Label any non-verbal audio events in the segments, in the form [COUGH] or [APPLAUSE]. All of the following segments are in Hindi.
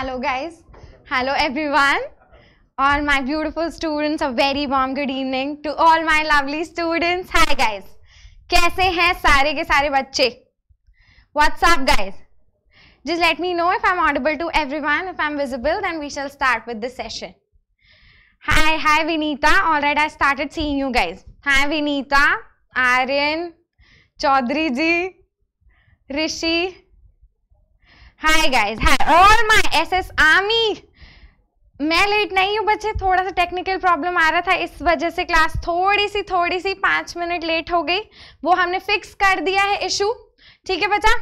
hello guys hello everyone all my beautiful students a very warm good evening to all my lovely students hi guys कैसे हैं सारे के what's up guys just let me know if i'm audible to everyone if i'm visible then we shall start with the session hi hi vinita all right i started seeing you guys hi vinita aryan chaudhary ji rishi hi guys hi all my SS army मैं लेट नहीं हूँ बच्चे थोड़ा सा टेक्निकल प्रॉब्लम आ रहा था इस वजह से क्लास थोड़ी सी थोड़ी सी पाँच मिनट लेट हो गई वो हमने फिक्स कर दिया है इशू ठीक है बच्चा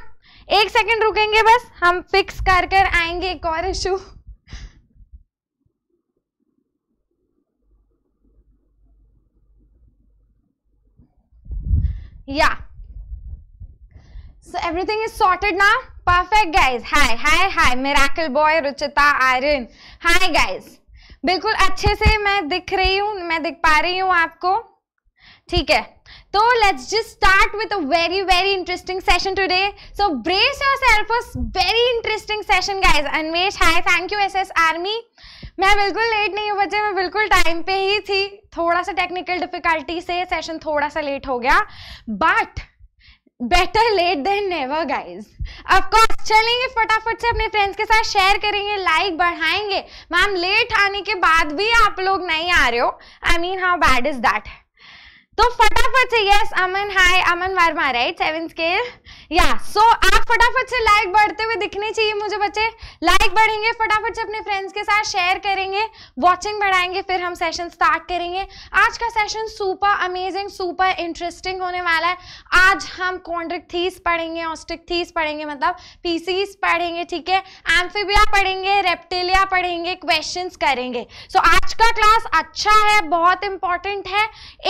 एक सेकंड रुकेंगे बस हम फिक्स कर कर आएंगे एक और इशू या so everything is sorted now perfect guys hi hi hi miracle boy Ruchita आयरन हाय गाइज बिल्कुल अच्छे से मैं दिख रही हूँ मैं दिख पा रही हूँ आपको ठीक है तो let's just start with a very very interesting session today so brace yourself for very interesting session guys Anvesh hi thank you SS army मैं बिल्कुल लेट नहीं हूँ बच्चे मैं बिल्कुल टाइम पे ही थी थोड़ा सा टेक्निकल डिफिकल्टी से सेशन थोड़ा सा लेट हो गया but better late than never guys of course चलेंगे फटाफट से अपने फ्रेंड्स के साथ शेयर करेंगे लाइक बढ़ाएंगे मैम लेट आने के बाद भी आप लोग नहीं आ रहे हो I mean how bad is that तो फटाफट फटाफट से yes Aman hi Aman Verma right seven scale या सो आप फटाफट से लाइक बढ़ते हुए दिखने चाहिए मुझे बच्चे लाइक बढ़ेंगे फटाफट से अपने फ्रेंड्स के साथ शेयर करेंगे वॉचिंग बढ़ाएंगे फिर हम सेशन स्टार्ट करेंगे आज का session super amazing super interesting होने वाला है आज हम कॉन्ड्रिक थीस पढ़ेंगे ऑस्टिक थीस पढ़ेंगे मतलब पीसीस पढ़ेंगे ठीक है एम्फिबिया पढ़ेंगे रेप्टेलिया पढ़ेंगे क्वेश्चन करेंगे सो so, आज का क्लास अच्छा है बहुत इंपॉर्टेंट है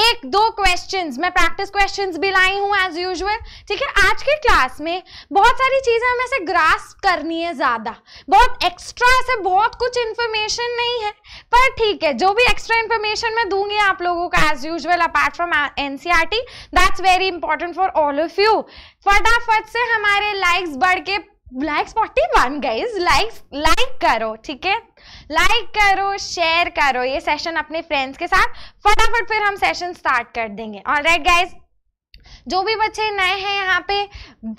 एक दो क्वेश्चन क्वेश्चंस मैं प्रैक्टिस क्वेश्चंस भी लाई हूँ एज यूजुअल ठीक है आज के क्लास में बहुत सारी चीज़ें हमें से ग्रास करनी है ज़्यादा बहुत एक्स्ट्रा ऐसे बहुत कुछ इन्फॉर्मेशन नहीं है पर ठीक है जो भी एक्स्ट्रा इन्फॉर्मेशन मैं दूंगी आप लोगों का as usual apart from an that's very important for all of you फटाफट से हमारे लाइक्स बढ़ के likes forty one guys likes like करो ठीक है लाइक करो शेयर करो ये सेशन अपने फ्रेंड्स के साथ फटाफट फिर हम सेशन स्टार्ट कर देंगे ऑल राइट गाइज जो भी बच्चे नए हैं यहाँ पे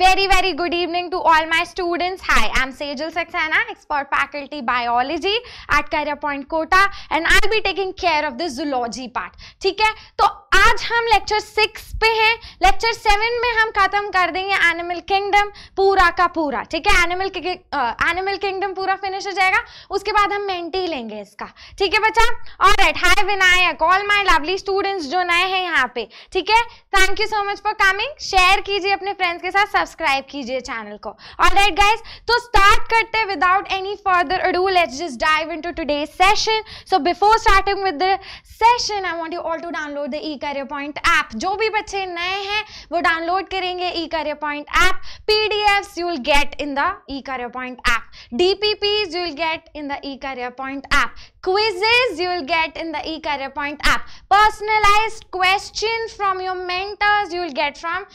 very very good evening to all my students hi I am Sejal Saxena expert faculty biology at career point Kota and I be taking care of this zoology part ठीक है तो आज हम लेक्चर सिक्स पे हैं लेक्चर सेवन में हम खत्म कर देंगे एनिमल किंगडम पूरा का पूरा ठीक है एनिमल एनिमल किंगडम पूरा फिनिश हो जाएगा उसके बाद हम मेंटी लेंगे इसका ठीक है बच्चा और right hi Vinayak all my lovely students जो नए हैं यहाँ पे ठीक है thank you so much for coming share कीजिए अपने फ्रेंड्स के साथ सब्सक्राइब कीजिए चैनल को और राइट गाइज तो स्टार्ट करते without any further rule let's just dive into today session so before starting with the session I want you all to download the E E point app जो भी बच्चे नए हैं वो डाउनलोड करेंगे career point app P D F you'll get in the career point app D P Ps you'll get in the career point app quizzes you'll get in the career point app personalise question from your mentors you'll get from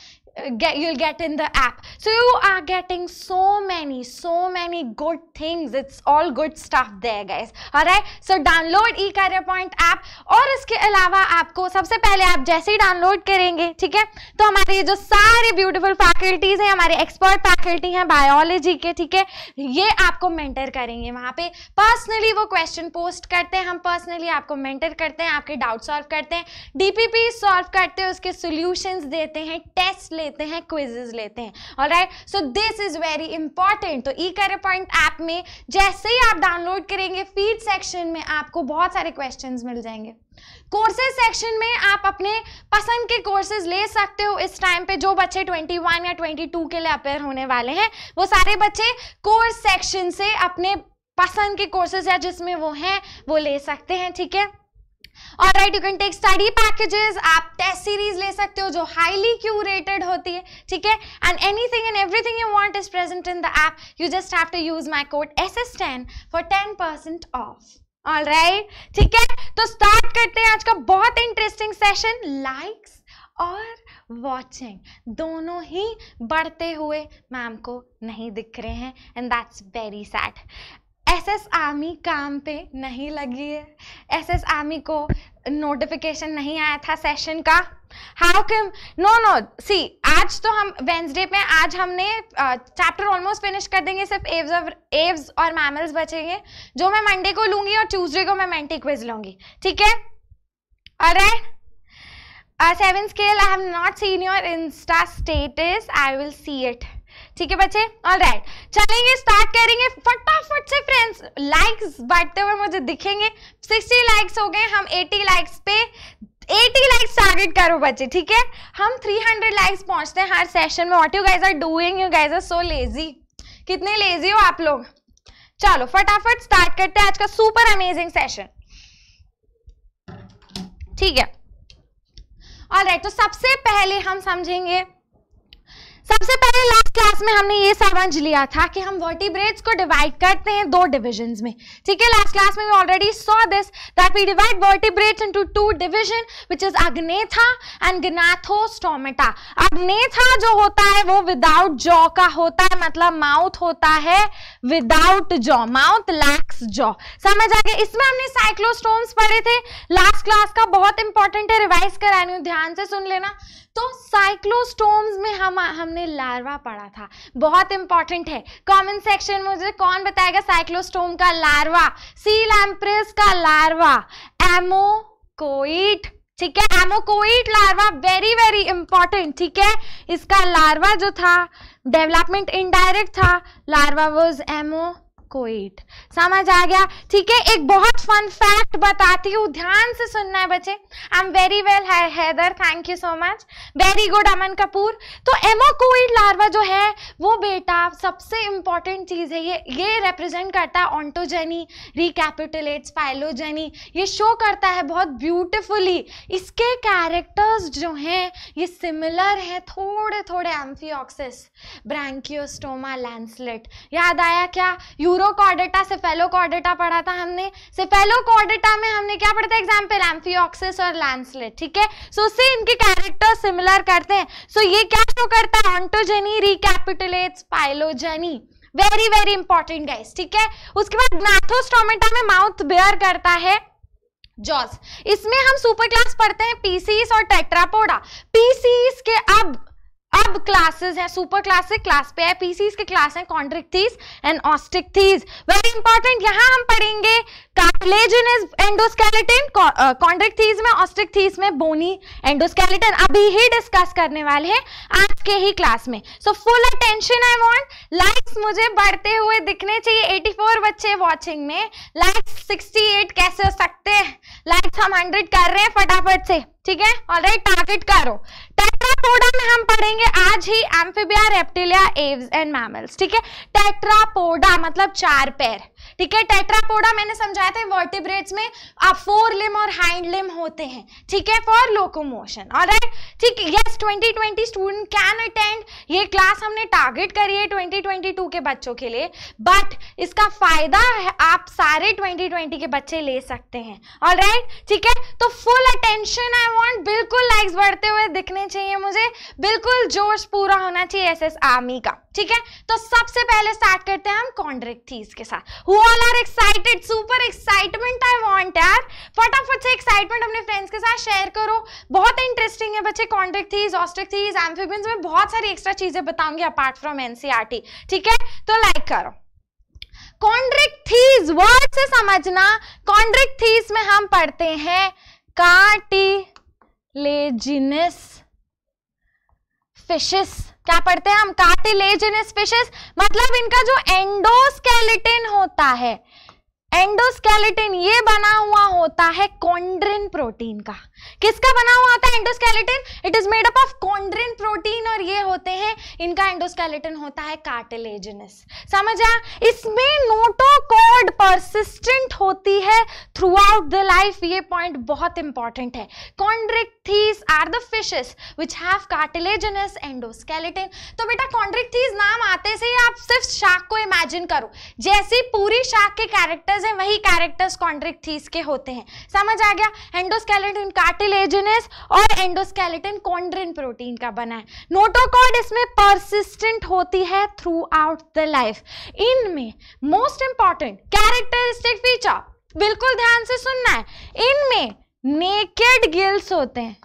get you'll get in the app so you are getting so many so many good things it's all good stuff there guys all right so download e career point app और इसके अलावा आपको सबसे पहले आप जैसे ही डाउनलोड करेंगे ठीक है तो हमारे जो सारे ब्यूटीफुल फैकल्टीज हैं हमारे एक्सपर्ट फैकल्टी हैं बायोलॉजी के ठीक है ये आपको मेंटर करेंगे वहाँ पे पर्सनली वो क्वेश्चन पोस्ट करते हैं हम पर्सनली आपको मेंटर करते हैं आपके डाउट सॉल्व करते हैं डीपीपी सॉल्व करते हैं उसके सोल्यूशंस देते हैं टेस्ट ले लेते हैं क्विजेज लेते हैं और right so this is very important तो ई करे पॉइंट ऐप में जैसे ही आप डाउनलोड करेंगे फीड सेक्शन में आपको बहुत सारे क्वेश्चन मिल जाएंगे कोर्सेज सेक्शन में आप अपने पसंद के कोर्सेज ले सकते हो इस टाइम पे जो बच्चे 21 या 22 के लिए अपेयर होने वाले हैं वो सारे बच्चे कोर्स सेक्शन से अपने पसंद के कोर्सेज या जिसमें वो हैं वो ले सकते हैं ठीक है थीके? और right you can take study packages आप टेस्ट सीरीज ले सकते हो जो हाईली क्यूरेटेड होती है ठीक है and anything and everything you want is present in the app you just have to use my code S S ten for ten percent off all right ठीक है तो स्टार्ट करते हैं आज का बहुत इंटरेस्टिंग सेशन लाइक्स और वॉचिंग दोनों ही बढ़ते हुए मैम को नहीं दिख रहे हैं and that's very sad S S army काम पे नहीं लगी है एस एस आर्मी को नोटिफिकेशन नहीं आया था सेशन का how come no no see आज तो हम वेंसडे पे आज हमने चैप्टर ऑलमोस्ट फिनिश कर देंगे सिर्फ एव्स और एव्स और मैमल्स बचेंगे जो मैं मंडे को लूंगी और ट्यूसडे को मैं मेंटी क्विज लूंगी ठीक है और seven scale I have not seen your insta status I will see it ठीक है बच्चे ऑल राइट चलेंगे स्टार्ट करेंगे फटाफट से फ्रेंड्स लाइक्स बांटते हुए मुझे दिखेंगे 60 लाइक्स हो गए हम 80 लाइक्स पे 80 लाइक्स टारगेट करो बच्चे ठीक है हम 300 लाइक्स पहुंचते हैं हर सेशन में what you guys are doing you guys are so lazy कितने लेजी हो आप लोग चलो फटाफट स्टार्ट करते हैं आज का सुपर अमेजिंग सेशन ठीक है ऑल राइट तो सबसे पहले हम समझेंगे सबसे पहले लास्ट क्लास में हमने ये समझ लिया था कि हम वर्टिब्रेट्स को डिवाइड करते हैं दो डिविजन में ठीक है लास्ट क्लास में already saw this that we divide vertebrates into two division which is Agnatha and Gnathostomata Agnatha जो होता है वो विदाउट जॉ का होता है मतलब माउथ होता है without jaw mouth lacks jaw समझ आ गया इसमें हमने साइक्लोस्टोम्स पढ़े थे लास्ट क्लास का बहुत इंपॉर्टेंट है रिवाइज करानी ध्यान से सुन लेना तो साइक्लोस्टोम्स में हम हमने लार्वा पढ़ा था बहुत इंपॉर्टेंट है कमेंट सेक्शन में मुझे कौन बताएगा साइक्लोस्टोम का लार्वा सी लैम्प्रेस का लार्वा एमोकोइट ठीक है ammocoete larva very very important ठीक है इसका लार्वा जो था डेवलपमेंट इनडायरेक्ट था larva was ammocoete समझ आ गया ठीक है एक बहुत फन फैक्ट बताती हूँ ध्यान से सुनना है बच्चे I am very well Haider thank you so much very good Aman Kapoor तो एमोकोइड लार्वा जो है वो बेटा सबसे इंपॉर्टेंट चीज़ है ये ये रिप्रेजेंट करता है ऑन्टोजेनी रिकैपिटुलेट्स फाइलोजेनी ये शो करता है बहुत ब्यूटिफुली इसके कैरेक्टर्स जो हैं ये सिमिलर हैं थोड़े थोड़े एम्फियोक्सिस ब्रैंकियोस्टोमा लैंसलेट याद आया क्या यूरो क्लोरोकॉर्डेटा सिफेलोकॉर्डेटा पढ़ा था हमने सिफेलोकॉर्डेटा में हमने क्या पढ़ा था एग्जाम्पल एम्फियोक्सिस और लैंसलेट ठीक है सो उससे इनके कैरेक्टर सिमिलर करते हैं सो so, ये क्या शो करता है ontogeny recapitulates phylogeny very very important guys ठीक है उसके बाद ग्नाथोस्टोमेटा में माउथ बेयर करता है जॉज इसमें हम सुपर क्लास पढ़ते हैं पीसीस e और टेट्रापोडा पीसीस e के अब अब क्लासेस है सुपर क्लास क्लास पे है पीसीज के क्लास हैं Chondrichthyes and Osteichthyes very important यहां हम पढ़ेंगे कार्टिलेजन इज एंडोस्केलेटन कॉन्ट्रिक्थीज में ऑस्टिकथीज में बोनी एंडोस्केलेटन अभी ही डिस्कस करने वाले हैं आज के ही क्लास में so full attention I want likes मुझे बढ़ते हुए दिखने चाहिए 84 बच्चे वाचिंग में लाइक्स 68 कैसे हो सकते हैं लाइक्स हम 100 कर रहे हैं फटाफट से ठीक है ऑलराइट टारगेट करो टेट्रापोडा में हम पढ़ेंगे आज ही Amphibia Reptilia Aves and mammals ठीक है टेट्रापोडा मतलब चार पैर ठीक है टेट्रापोडा मैंने समझाया था वर्टिब्रेट्स में आप फोर लिम और हाइंड लिम होते हैं ठीक है फॉर लोकोमोशन और ठीक यस 2020 स्टूडेंट कैन अटेंड ये क्लास हमने टारगेट करी है 2022 के बच्चों के लिए बट इसका फायदा आप सारे 2020 के बच्चे ले सकते हैं और ठीक है तो फुल अटेंशन आई वॉन्ट बिल्कुल लाइक्स बढ़ते हुए दिखने चाहिए मुझे बिल्कुल जोश पूरा होना चाहिए एस एस आर्मी का ठीक है तो सबसे पहले स्टार्ट करते हैं हम कॉन्ड्रेक्थीज के साथ who all are excited super excitement I want यार फटाफट से एक्साइटमेंट अपने फ्रेंड्स के साथ शेयर करो बहुत इंटरेस्टिंग है बच्चे Chondrichthyes Osteichthyes amphibians में बहुत सारी एक्स्ट्रा चीजें बताऊंगी अपार्ट फ्रॉम एनसीईआरटी ठीक है तो लाइक करो कॉन्ट्रेक्ट थीज वर्ड से समझना कॉन्ट्रेक्ट थीज में हम पढ़ते हैं कार्टिलेजिनस फिशेस क्या पढ़ते हैं हम कार्टिलेजनस फिशेस मतलब इनका जो एंडोस्केलेटिन होता है एंडोस्केलेटिन ये बना हुआ होता है कॉन्ड्रिन प्रोटीन का किसका बना हुआ होता है endoskeleton it is made up of chondrin protein और ये होते हैं इनका एंडोस्केलेटन होता है कार्टिलेजिनस समझ आया इसमें नोटोकॉर्ड परसिस्टेंट होती है थ्रू आउट द लाइफ ये पॉइंट बहुत इंपॉर्टेंट है Chondrichthyes are the fishes which have cartilaginous endoskeleton तो बेटा कॉन्ड्रिकथीस नाम आते से ही आप सिर्फ शार्क को इमेजिन करो जैसी पूरी शार्क के कैरेक्टर्स हैं वही कैरेक्टर्स कॉन्ड्रिकथीस के होते हैं समझ आ गया एंडोस्केलेटन कार्ट कार्टिलेजिनस और एंडोस्केलेटन कॉन्ड्रिन प्रोटीन का बना है नोटोकॉर्ड इसमें परसिस्टेंट होती है थ्रू आउट द लाइफ इनमें मोस्ट इंपॉर्टेंट कैरेक्टरिस्टिक फीचर बिल्कुल ध्यान से सुनना है इनमें नेकेड गिल्स होते हैं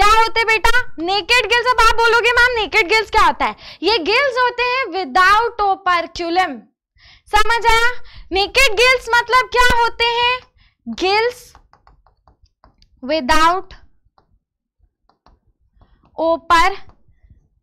क्या होते बेटा नेकेड गिल्स अब आप बोलोगे मैम नेकेड गिल्स क्या होता है ये गिल्स होते हैं विदाउट ओपरक्यूलम समझ आया नेकेड गिल्स मतलब क्या होते हैं गिल्स विदाउट ओपर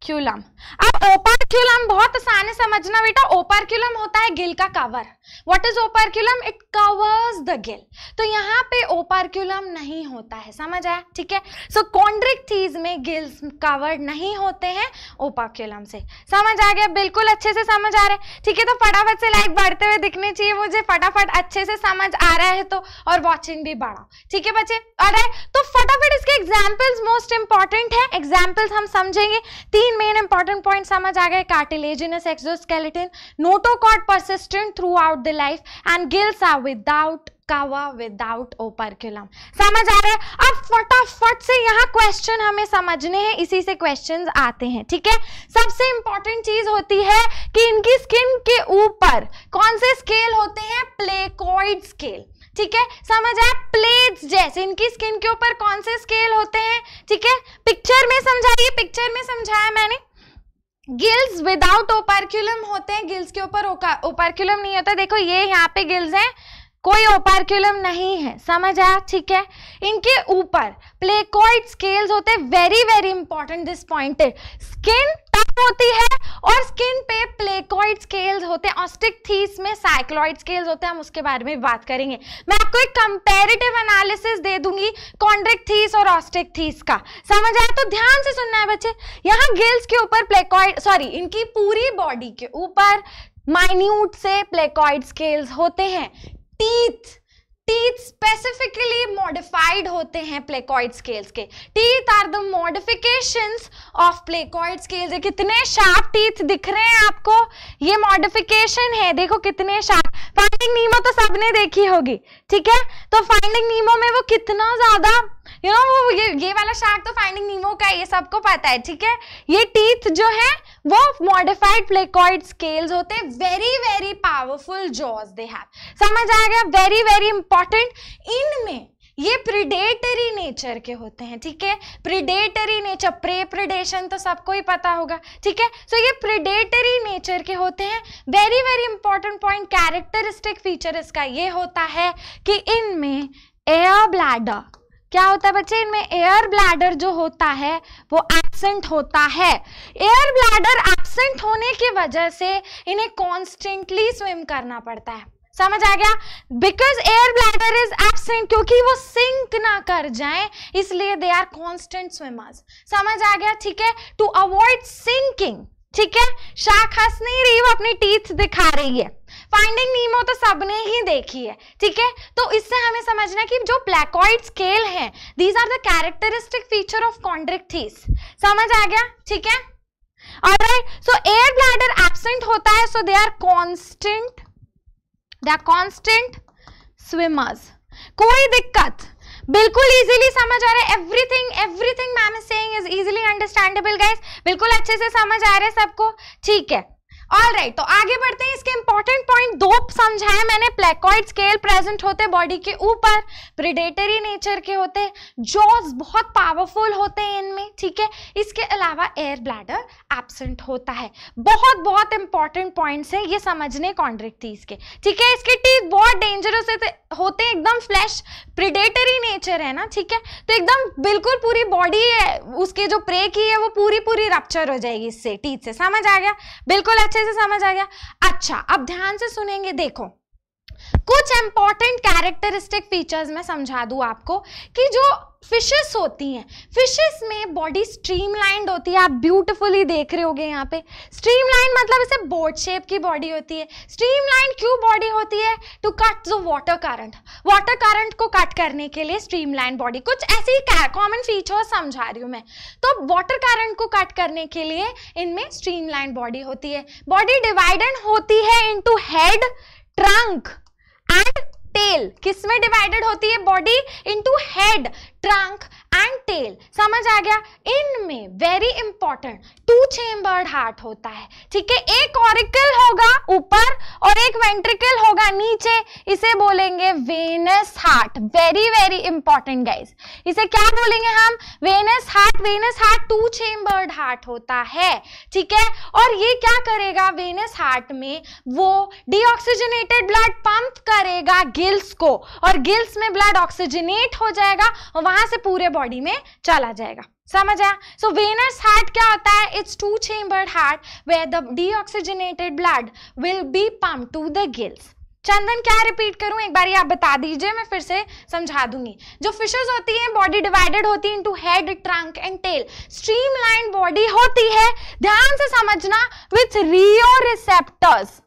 क्यूलम अब ओपर ओपरक्यूलम बहुत आसान है समझना बेटा ओपरक्यूलम होता है गिल का cover what is operculum it covers the gill तो यहाँ पे ओपरक्यूलम नहीं होता है समझ आया ठीक है सो कॉन्ड्रिक चीज में गिल्स कवर्ड नहीं होते हैं ओपरक्यूलम से समझ आ गया बिल्कुल अच्छे से समझ आ रहे है ठीक है तो फटाफट से लाइक बढ़ते हुए दिखने चाहिए मुझे फटाफट अच्छे से समझ आ रहा है तो और वॉचिंग भी बढ़ाओ ठीक है बच्चे और तो फटाफट इसके एग्जाम्पल्स मोस्ट इंपॉर्टेंट है एग्जाम्पल्स हम समझेंगे तीन मेन इंपॉर्टेंट पॉइंट समझ आ गए है cartilaginous exoskeleton notochord persistent throughout the life and gills are without cover without operculum समझ आ रहा है अब फटाफट से यहाँ क्वेश्चन हमें समझने हैं इसी से क्वेश्चन आते हैं ठीक है सबसे इंपॉर्टेंट चीज होती है कि इनकी स्किन के ऊपर कौन से स्केल होते हैं प्लेकोइड स्केल ठीक है समझ आया प्लेट्स जैसे इनकी स्किन के ऊपर कौन से स्केल होते हैं ठीक है पिक्चर में समझाइए पिक्चर में समझाया मैंने गिल्स विदाउट ओपरक्यूलम होते हैं गिल्स के ऊपर ओपरक्यूलम नहीं होता देखो ये यहाँ पे गिल्स हैं कोई ओपार्क्यूलम नहीं है समझ आया ठीक है इनके ऊपर प्लेकोइड स्केल्स होते हैं very very important this point skin tough होती है और स्किन पे प्लेकोइड स्केल्स होते हैं ऑस्टिक थीस में साइक्लॉइड स्केल्स होते हैं हम उसके बारे में बात करेंगे मैं आपको एक कंपेरेटिव एनालिसिस दे दूंगी कॉन्ड्रिक थीस और ऑस्टिक थीस का समझ आया तो ध्यान से सुनना है बच्चे यहाँ गिल्स के ऊपर प्लेकॉइड सॉरी इनकी पूरी बॉडी के ऊपर माइन्यूट से प्लेकॉइड स्केल्स होते हैं टीथ टीथ स्पेसिफिकली मॉडिफाइड होते हैं प्लेकॉइड स्केल्स के teeth are the modification of placoid scales कितने शार्प टीथ दिख रहे हैं आपको ये मॉडिफिकेशन है देखो कितने शार्प फाइंडिंग नीमो तो सबने देखी होगी ठीक है तो फाइंडिंग नीमो में वो कितना ज्यादा यू नो वो ये ये वाला शार्क तो फाइंडिंग नीमो का ये सबको पता है ठीक है ये टीथ जो है वो मॉडिफाइड प्लेकॉइड स्केल्स होते हैं very very powerful jaws they have समझ आ गया वेरी वेरी इंपॉर्टेंट इनमें ये प्रिडेटरी नेचर के होते हैं ठीक है प्रिडेटरी नेचर प्रे प्रिडेशन तो सबको ही पता होगा ठीक है सो ये प्रिडेटरी नेचर के होते हैं very very important point characteristic feature इसका ये होता है कि इनमें एयर ब्लैडर क्या होता है बच्चे इनमें एयर ब्लैडर जो होता है वो एब्सेंट होता है एयर ब्लैडर एब्सेंट होने की वजह से इन्हें कॉन्स्टेंटली स्विम करना पड़ता है समझ आ गया because air bladder is absent क्योंकि वो सिंक ना कर जाए इसलिए दे आर कॉन्स्टेंट स्विमर्स समझ आ गया ठीक है टू अवॉइड सिंकिंग ठीक है शाखा रही वो अपनी टीथ दिखा रही है फाइंडिंग नीमो तो सबने ही देखी है ठीक है तो इससे हमें समझना है कि जो ब्लैकॉइड स्केल है these are the characteristic feature of Chondrichthyes समझ आ गया ठीक है और सो एयर ब्लैडर एबसेंट होता है so they are constant they are constant swimmers कोई दिक्कत बिल्कुल इजीली समझ आ रहा है everything everything ma'am is saying is easily understandable guys बिल्कुल अच्छे से समझ आ रहा है सबको ठीक है ऑल राइट तो आगे बढ़ते हैं इसके इंपॉर्टेंट पॉइंट दो समझाए मैंने प्लेकॉइड स्केल प्रेजेंट होते बॉडी के ऊपर प्रिडेटरी नेचर के होते जॉज बहुत पावरफुल होते हैं इनमें ठीक है इसके अलावा एयर ब्लैडर एबसेंट होता है बहुत बहुत इंपॉर्टेंट पॉइंट्स हैं ये समझने कॉन्ड्रिक थी इसके ठीक है इसके टीथ बहुत डेंजरस होते हैं एकदम फ्लैश प्रिडेटरी नेचर है ना ठीक है तो एकदम बिल्कुल पूरी बॉडी उसके जो प्रे की है वो पूरी पूरी रप्चर हो जाएगी इससे टीथ से समझ आ गया बिल्कुल अच्छा अच्छे से समझ आ गया अच्छा अब ध्यान से सुनेंगे देखो कुछ इंपॉर्टेंट कैरेक्टरिस्टिक फीचर्स मैं समझा दू आपको कि जो फिशेस होती हैं फिशेस में बॉडी स्ट्रीमलाइंड होती है आप ब्यूटीफुली देख रहे होगे यहाँ पे स्ट्रीमलाइंड मतलब इसे बोट शेप की बॉडी होती है स्ट्रीमलाइंड क्यों बॉडी होती है टू कट जो वाटर करंट वाटर करंट को कट करने के लिए स्ट्रीमलाइंड बॉडी कुछ ऐसी कॉमन फीचर समझा रही हूँ मैं तो वाटर करंट को कट करने के लिए इनमें स्ट्रीमलाइन बॉडी होती है बॉडी डिवाइडेड होती है into head trunk and tail किस में डिवाइडेड होती है body into head trunk and tail समझ आ गया इनमें very important two chambered heart होता है ठीक है एक ऑरिकल होगा ऊपर और एक वेंट्रिकल होगा नीचे इसे बोलेंगे venous heart very very important guys इसे क्या बोलेंगे हम venous heart venous heart two chambered heart होता है ठीक है और ये क्या करेगा वेनस हार्ट में वो डीऑक्सीजनेटेड ब्लड पंप करेगा गिल्स को और गिल्स में ब्लड ऑक्सीजनेट हो जाएगा और वहां से पूरे बॉडी में चला जाएगा समझ आया सो वेनस हार्ट क्या होता है it's two chambered heart where the deoxygenated blood will be pump to the gills Chandan क्या रिपीट करूं एक बार ये आप बता दीजिए मैं फिर से समझा दूंगी जो फिशेस होती हैं बॉडी डिवाइडेड होती है into head trunk and tail streamline body होती है ध्यान से समझना with rheoreceptors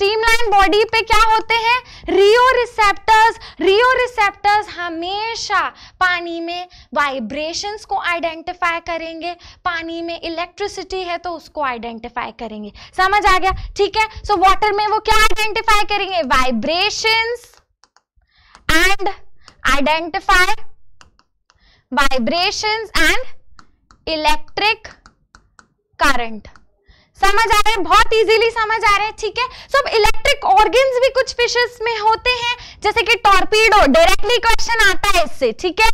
streamline body पे क्या होते हैं रियो रिसेप्टर्स रियो रिसेप्टर्स हमेशा पानी में वाइब्रेशंस को आइडेंटिफाई करेंगे पानी में इलेक्ट्रिसिटी है तो उसको आइडेंटिफाई करेंगे समझ आ गया ठीक है सो so, वाटर में वो क्या आइडेंटिफाई करेंगे vibrations and identify vibration and electric current समझ आ रहे हैं बहुत इजीली समझ आ रहे हैं ठीक है सब इलेक्ट्रिक ऑर्गन्स भी कुछ फिशेस में होते हैं जैसे कि टॉर्पीडो डायरेक्टली क्वेश्चन आता है इससे ठीक है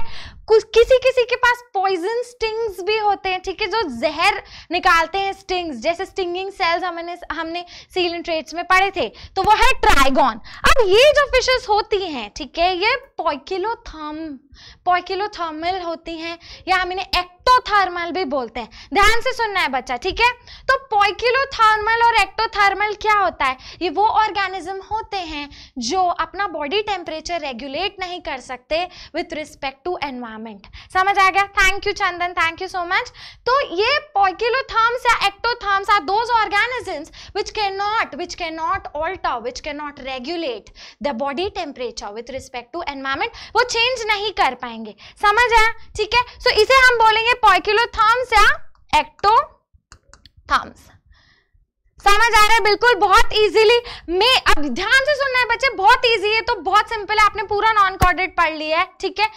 कुछ किसी किसी के पास पॉइजन स्टिंग्स भी होते हैं ठीक है जो जहर निकालते हैं स्टिंग्स जैसे स्टिंगिंग सेल्स हमने हमने सील ट्रेड्स में पढ़े थे तो वो है ट्राइगोन अब ये जो फिशेस होती हैं ठीक है ये पॉइकिलोथम पॉकिलोथर्मल होती हैं या हम इन्हें एक्टोथर्मल भी बोलते हैं ध्यान से सुनना है बच्चा ठीक है तो पॉकिलोथर्मल और एक्टोथर्मल क्या होता है ये वो ऑर्गेनिज्म होते हैं जो अपना बॉडी टेम्परेचर रेगुलेट नहीं कर सकते विथ रिस्पेक्ट टू एनवायरमेंट समझ आ गया thank you Chandan thank you so much तो ये पॉकिलोथर्म्स या ectotherms are those organisms which can not which can not alter which can not regulate the body temperature with respect to environment वो चेंज नहीं कर कर पाएंगे समझ आया ठीक है सो so, इसे हम बोलेंगे पॉइकिलोथम्स या एक्टो एक्टोथम्स समझ आ रहा है बिल्कुल बहुत इजीली मैं अब ध्यान से सुनना है बच्चे बहुत इजी है तो बहुत सिंपल है आपने पूरा नॉन कॉर्डेट पढ़ लिया है ठीक है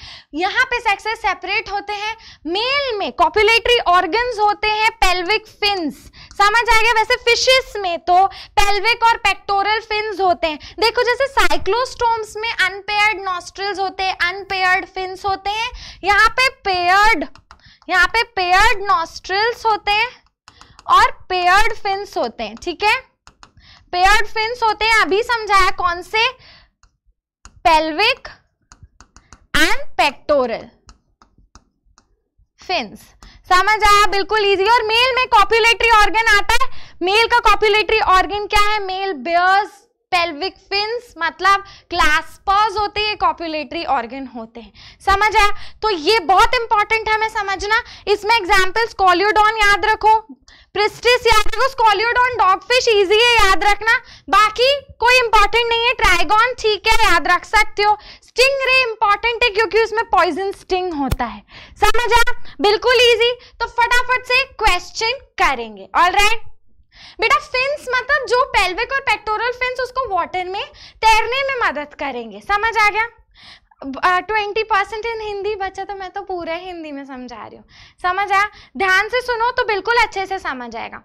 यहाँ पे सेक्सेस सेपरेट होते हैं मेल में कॉपुलेटरी ऑर्गन्स होते हैं पेल्विक फिन्स समझ आ गया वैसे फिशेस में तो पेल्विक और पेक्टोरल फिन्स होते हैं देखो जैसे साइक्लोस्टोम्स में अनपेयर्ड नॉस्ट्रल्स होते हैं अनपेयर्ड फिन्स होते हैं यहाँ पे पेयर्ड यहाँ पे पेयर्ड नॉस्ट्रल्स होते हैं और पेयर्ड फिन्स होते हैं ठीक है पेयर्ड फिन्स होते हैं अभी समझाया कौन से पेल्विक एंड पेक्टोरल फिन्स समझ आया बिल्कुल इजी और मेल में कॉप्यूलेटरी ऑर्गन आता है मेल का कॉप्यूलेटरी ऑर्गन क्या है मेल बेयर्स पेल्विक फिन्स मतलब क्लास्पर्स होते हैं कॉप्यूलेटरी ऑर्गन होते हैं समझ आया तो ये बहुत इंपॉर्टेंट है हमें समझना इसमें एग्जाम्पल्स कॉलियोडॉन याद रखो प्रिस्टिस याद रखो स्कॉलियोडॉन डॉगफिश इजी है याद रखना बाकी कोई इंपॉर्टेंट नहीं है ट्राइगॉन ठीक है याद रख सकते हो स्टिंग रे इंपॉर्टेंट है क्योंकि उसमें पॉइजन स्टिंग होता है समझ समझा बिल्कुल इजी तो फटाफट से क्वेश्चन करेंगे ऑल राइट बेटा फिंस मतलब जो पेल्विक और पेक्टोरल फिंस उसको वाटर में तैरने में मदद करेंगे समझ आ गया ट्वेंटी परसेंट इन हिंदी बच्चा तो मैं तो पूरा हिंदी में समझा रही हूँ समझ आया ध्यान से सुनो तो बिल्कुल अच्छे से समझ आएगा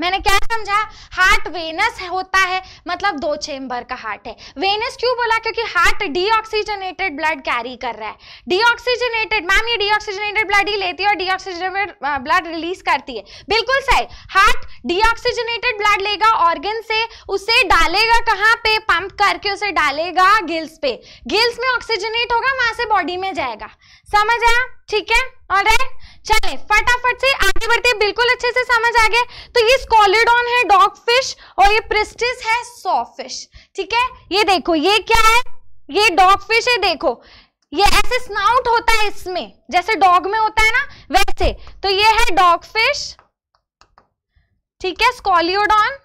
मैंने क्या समझा हार्ट वेनस होता है मतलब दो चेम्बर का हार्ट है वेनस क्यों बोला क्योंकि हार्ट डीऑक्सीजनेटेड ब्लड कैरी कर रहा है डीऑक्सीजनेटेड मैम ये डीऑक्सीजनेटेड ब्लड ही लेती है और डीऑक्सीजनेटेड ब्लड रिलीज करती है बिल्कुल सही हार्ट डीऑक्सीजनेटेड ब्लड लेगा ऑर्गन से उसे डालेगा कहाँ पे पंप करके उसे डालेगा गिल्स पे गिल्स में ऑक्सीजनेट होगा वहां से बॉडी में जाएगा समझ आया ठीक है और चले अच्छे से समझ आ गए तो ये स्कॉलिडॉन है डॉग फिश और ये प्रिस्टिस है सॉ फिश ठीक है ये देखो ये क्या है ये डॉग फिश है देखो ये ऐसे स्नाउट होता है इसमें जैसे डॉग में होता है ना वैसे तो ये है डॉग फिश ठीक है स्कॉलियोडॉन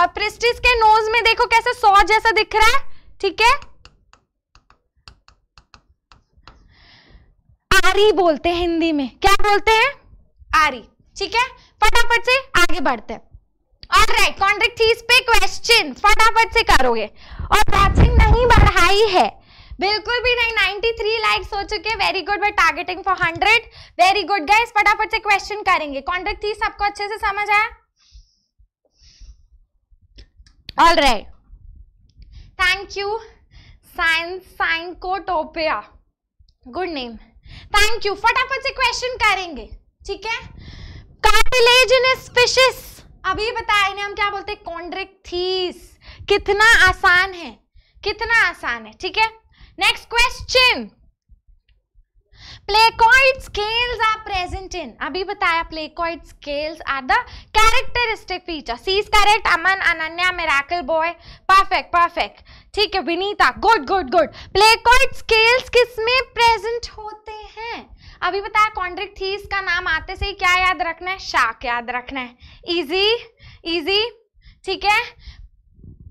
और प्रिस्टिस के नोज में देखो कैसे सॉ जैसा दिख रहा है ठीक है आरी बोलते हैं हिंदी में क्या बोलते हैं आरी ठीक है फटाफट से आगे बढ़ते हैं और राइट पे क्वेश्चन फटाफट से करोगे और बैचिंग नहीं बढ़ाई है बिल्कुल भी नहीं 93 लाइक्स हो चुके very good by targeting for 100 very good guys फटाफट से क्वेश्चन करेंगे कॉन्ट्रेक्ट थी सबको अच्छे से समझ आया all right thank you science साइंकोटोपिया गुड नेम थैंक यू फटाफट से क्वेश्चन करेंगे ठीक है कार्टिलेज इन स्पिशिस अभी बताया इन्हें हम क्या बोलते हैं कॉन्ड्रेक्थीस कितना आसान है कितना आसान है ठीक है next question placoid scales are present in अभी बताया placoid scales are the characteristic feature C is correct Aman Ananya miracle boy perfect perfect ठीक है Vinita good good good placoid scales किसमें प्रेजेंट होते हैं अभी बताया कॉन्ड्रिक थीस का नाम आते से ही क्या याद रखना है शाक याद रखना है इजी इजी ठीक है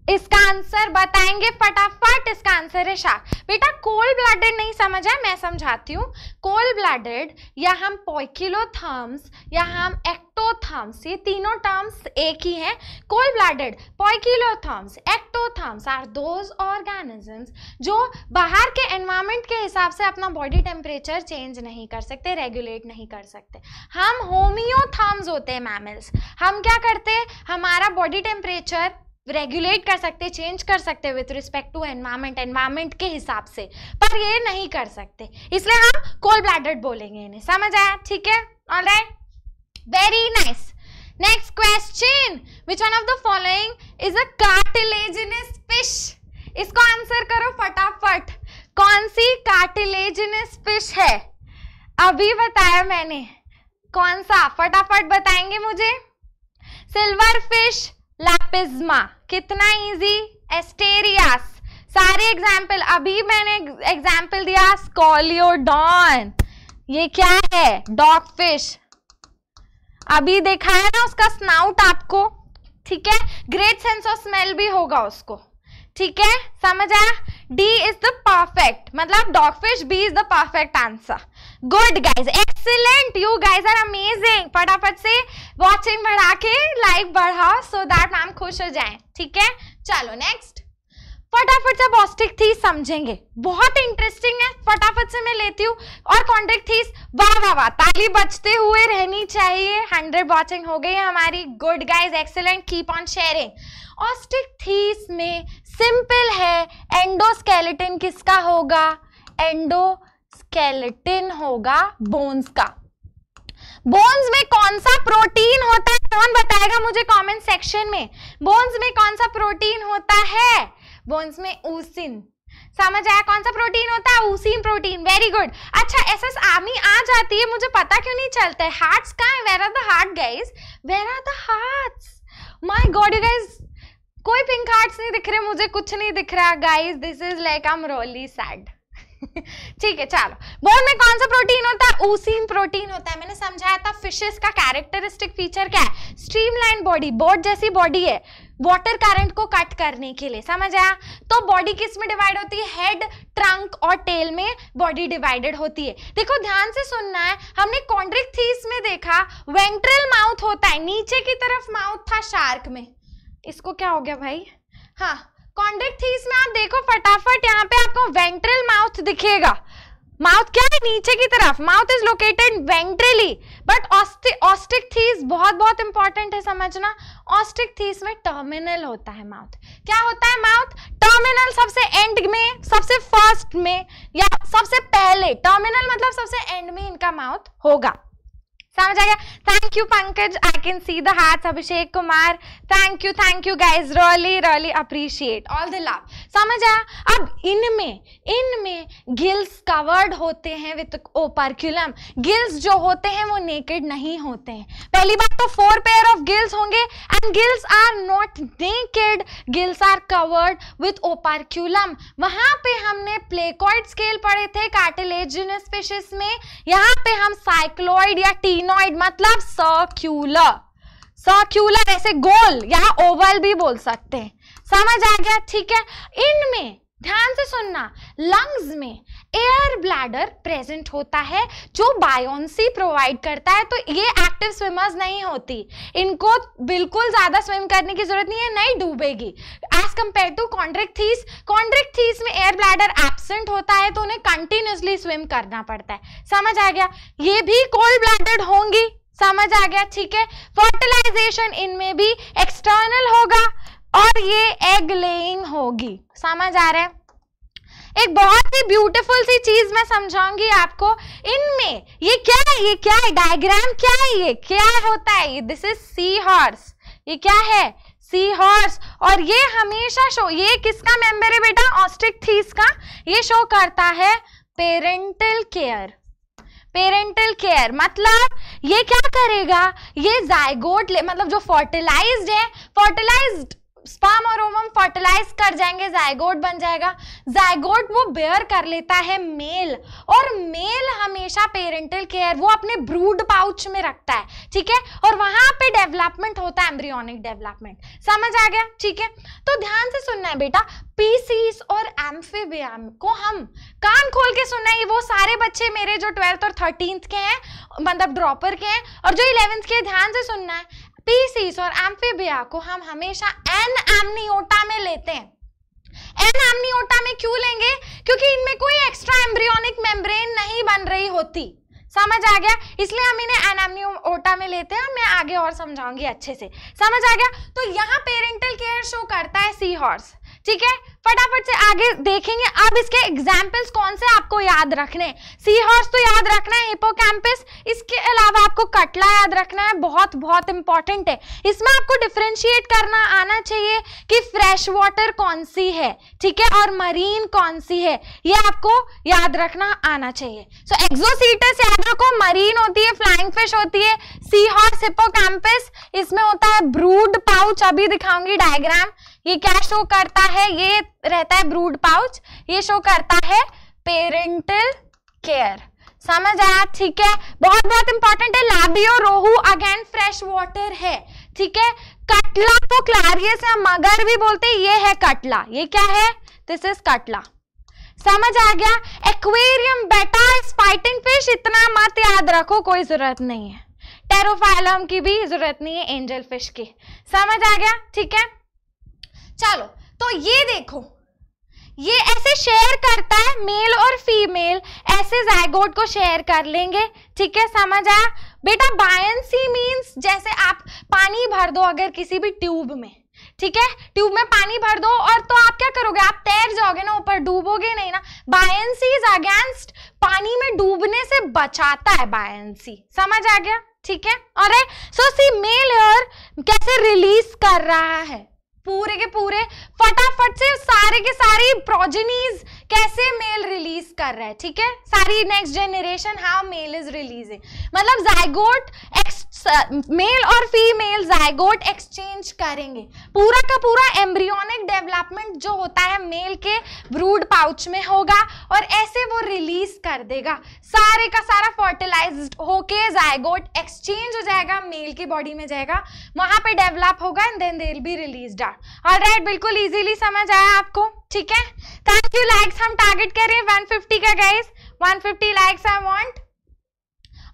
इसका आंसर बताएंगे फटाफट इसका आंसर है शार्क बेटा कोल्ड ब्लडेड नहीं समझा मैं समझाती हूँ कोल्ड ब्लडेड या हम पॉइकिलोथर्म्स या हम एक्टोथर्म्स ये तीनों टर्म्स एक ही हैं cold blooded poikilotherms ectotherms are those organisms जो बाहर के एनवायरमेंट के हिसाब से अपना बॉडी टेम्परेचर चेंज नहीं कर सकते रेगुलेट नहीं कर सकते हम होमियोथर्म्स होते हैं मैमल्स हम क्या करते हैं हमारा बॉडी टेम्परेचर रेगुलेट कर सकते चेंज कर सकते with respect to environment environment के हिसाब से पर ये नहीं कर सकते इसलिए हम कोल ब्लैडर्ड बोलेंगे इन्हें समझ आया ठीक है all right very nice next question which one of the following is a cartilaginous fish इसको आंसर करो फटाफट कौन सी कार्टिलेजिनस फिश है अभी बताया मैंने कौन सा फटाफट बताएंगे मुझे सिल्वर फिश लैपिज्मा कितना इजी एस्टेरियास सारे एग्जाम्पल अभी मैंने एग्जाम्पल दिया स्कॉलियोडॉन ये क्या है डॉग फिश अभी देखा है ना उसका स्नाउट आपको ठीक है ग्रेट सेंस ऑफ स्मेल भी होगा उसको ठीक है समझ आया डी इज द परफेक्ट मतलब dogfish B is the perfect answer good guys excellent you guys are amazing फटाफट से वॉचिंग बढ़ा के लाइक बढ़ाओ सो दैट मैम खुश हो जाए ठीक है चलो नेक्स्ट फटाफट से बॉस्टिक थी समझेंगे बहुत इंटरेस्टिंग है फटाफट से मैं लेती हूँ और कॉन्ट्रेक्ट थी वाह वाह वाह ताली बचते हुए रहनी चाहिए हंड्रेड वॉचिंग हो गई हमारी good guys excellent keep on sharing Osteichthyes में सिंपल है एंडोस्केलेटन किसका होगा एंडो स्केलेटिन होगा बोन्स का बोन्स में कौन सा प्रोटीन होता है कौन बताएगा मुझे कमेंट सेक्शन में बोन्स में कौन सा प्रोटीन होता है बोन्स में ऊसिन समझ आया कौन सा प्रोटीन होता है ऊसिन प्रोटीन वेरी गुड अच्छा एस एस आर्मी आ जाती है मुझे पता क्यों नहीं चलता है हार्ट्स कहाँ है where are the heart guys where are the hearts my god you guys कोई पिंक हार्ट्स नहीं दिख रहे मुझे कुछ नहीं दिख रहा guys this is like I am really sad ठीक है चलो बोन में कौन सा प्रोटीन होता है ओसीन प्रोटीन होता है मैंने समझाया था फिशेस का कैरेक्टरिस्टिक फीचर क्या है स्ट्रीमलाइन बॉडी बोट जैसी बॉडी है वाटर करंट को कट करने के लिए समझ आया तो बॉडी किस में डिवाइड होती है हेड ट्रंक और टेल में बॉडी डिवाइडेड होती है देखो ध्यान से सुनना है हमने कॉन्ड्रिक थीस में देखा वेंट्रल माउथ होता है नीचे की तरफ माउथ था शार्क में इसको क्या हो गया भाई हाँ कॉन्डेक्ट थीस में आप देखो फटाफट यहाँ पे आपको वेंट्रल माउथ दिखेगा माउथ क्या है नीचे की तरफ mouth is located ventrally but Osteichthyes बहुत बहुत इंपॉर्टेंट है समझना ऑस्टिक थीस में टर्मिनल होता है माउथ क्या होता है माउथ टर्मिनल सबसे एंड में सबसे फर्स्ट में या सबसे पहले टर्मिनल मतलब सबसे एंड में इनका माउथ होगा समझ आ गया Thank you, Pankaj. I can see the hats, Abhishek Kumar. Thank you, thank you, guys. Really, really appreciate all the love. समझ आया अब इनमें इनमें गिल्स कवर्ड होते हैं विथ ओपरक्यूलम गिल्स जो होते हैं वो नेकेड नहीं होते हैं पहली बात तो फोर पेयर ऑफ गिल्स होंगे and gills are not naked gills are covered with operculum वहां पे हमने प्लेकॉइड स्केल पढ़े थे कैटेलेजिनस फिशेस में यहाँ पे हम साइक्लोइड या टीनॉइड मतलब सर्क्यूलर सर्क्यूलर ऐसे गोल या ओवल भी बोल सकते हैं समझ आ गया ठीक है इनमें ध्यान से सुनना लंग्स में एयर ब्लैडर प्रेजेंट होता है जो बायोन्सी प्रोवाइड करता है तो ये एक्टिव स्विमर्स नहीं होती इनको बिल्कुल ज़्यादा स्विम करने की जरूरत नहीं है नहीं डूबेगी as compare to Chondrichthyes Chondrichthyes में एयर ब्लैडर एबसेंट होता है तो उन्हें कंटिन्यूसली स्विम करना पड़ता है समझ आ गया ये भी कोल्ड ब्लैडेड होंगी समझ आ गया ठीक है फर्टिलाइजेशन इनमें भी एक्सटर्नल होगा और ये एग लेइंग होगी समझ आ रहा है एक बहुत ही ब्यूटीफुल सी चीज मैं समझाऊंगी आपको इनमें ये क्या है ये क्या है डायग्राम क्या है ये क्या होता है दिस इज सी हॉर्स ये क्या है सी हॉर्स और ये हमेशा शो ये किसका मेंबर है बेटा ऑस्ट्रिक थीस का ये शो करता है पेरेंटल केयर पेरेंटल केयर मतलब ये क्या करेगा ये जायगोट मतलब जो फर्टिलाइज्ड है फर्टिलाइज्ड स्पाम और ओवम फर्टिलाइज कर जाएंगे जायगोट बन जाएगा जायगोट वो बेयर कर लेता है मेल और मेल हमेशा पेरेंटल केयर वो अपने ब्रूड पाउच में रखता है ठीक है और वहां पे डेवलपमेंट होता है एम्ब्रियोनिक डेवलपमेंट समझ आ गया ठीक है तो ध्यान से सुनना है बेटा पीसीस और एम्फीबिया को हम कान खोल के सुनना है वो सारे बच्चे मेरे जो ट्वेल्थ और थर्टींथ के हैं मतलब ड्रॉपर के हैं और जो इलेवेंथ के ध्यान से सुनना है पीसीस और एम्फीबिया को हम हमेशा एन एमनियोटा में लेते हैं एन एमनियोटा में क्यों लेंगे क्योंकि इनमें कोई एक्स्ट्रा एम्ब्रियोनिक मेम्ब्रेन नहीं बन रही होती समझ आ गया इसलिए हम इन्हें एनामनियोटा में लेते हैं मैं आगे और समझाऊंगी अच्छे से समझ आ गया तो यहाँ पेरेंटल केयर शो करता है सी हॉर्स ठीक है फटाफट से आगे देखेंगे अब इसके एग्जाम्पल्स कौन से आपको याद रखने सी हॉर्स तो याद रखना है हिपोकैम्पस इसके अलावा आपको कटला याद रखना है बहुत बहुत इंपॉर्टेंट है इसमें आपको डिफ्रेंशिएट करना आना चाहिए कि फ्रेश वाटर कौन सी है ठीक है और मरीन कौन सी है ये आपको याद रखना आना चाहिए सो एक्सोसीटस याद रखो मरीन होती है फ्लाइंग फिश होती है सी हॉर्स हिपोकैम्पस इसमें होता है ब्रूड पाउच अभी दिखाऊंगी डायग्राम ये क्या शो करता है ये रहता है ब्रूड पाउच ये शो करता है पेरेंटल केयर समझ आया ठीक है बहुत बहुत इंपॉर्टेंट है Labeo rohu again fresh water है ठीक है कटला को क्लारियस या मगर भी बोलते ये है कटला ये क्या है दिस इज कटला समझ आ गया एक्वेरियम बेटा स्पाइटिंग फिश इतना मत याद रखो कोई जरूरत नहीं है टेरोफाइलम की भी जरूरत नहीं है एंजल फिश की समझ आ गया ठीक है चलो तो ये देखो ये ऐसे शेयर करता है मेल और फीमेल ऐसे जायगोट को शेयर कर लेंगे ठीक है समझ आया बेटा बायंसी मींस जैसे आप पानी भर दो अगर किसी भी ट्यूब में ठीक है ट्यूब में पानी भर दो और तो आप क्या करोगे आप तैर जाओगे ना ऊपर डूबोगे नहीं ना बायंसी इज अगेंस्ट पानी में डूबने से बचाता है बायंसी समझ आ गया ठीक है और सो सी मेल और कैसे रिलीज कर रहा है पूरे के पूरे फटाफट से सारे के सारे प्रोजेनीज कैसे मेल रिलीज कर रहा है ठीक है sorry next generation how male is releasing मतलब जायगोट एक्स मेल और फीमेल जायगोट एक्सचेंज करेंगे पूरा का पूरा एम्ब्रियोनिक डेवलपमेंट जो होता है मेल के ब्रूड पाउच में होगा और ऐसे वो रिलीज कर देगा सारे का सारा फर्टिलाइज होके जायगोट एक्सचेंज हो जाएगा मेल की बॉडी में जाएगा वहां पे डेवलप होगा and then they be release out all right बिल्कुल ईजिली समझ आया आपको ठीक है थैंक यू लाइक्स हम टारगेट कर रहे हैं 150 का guys 150 likes I want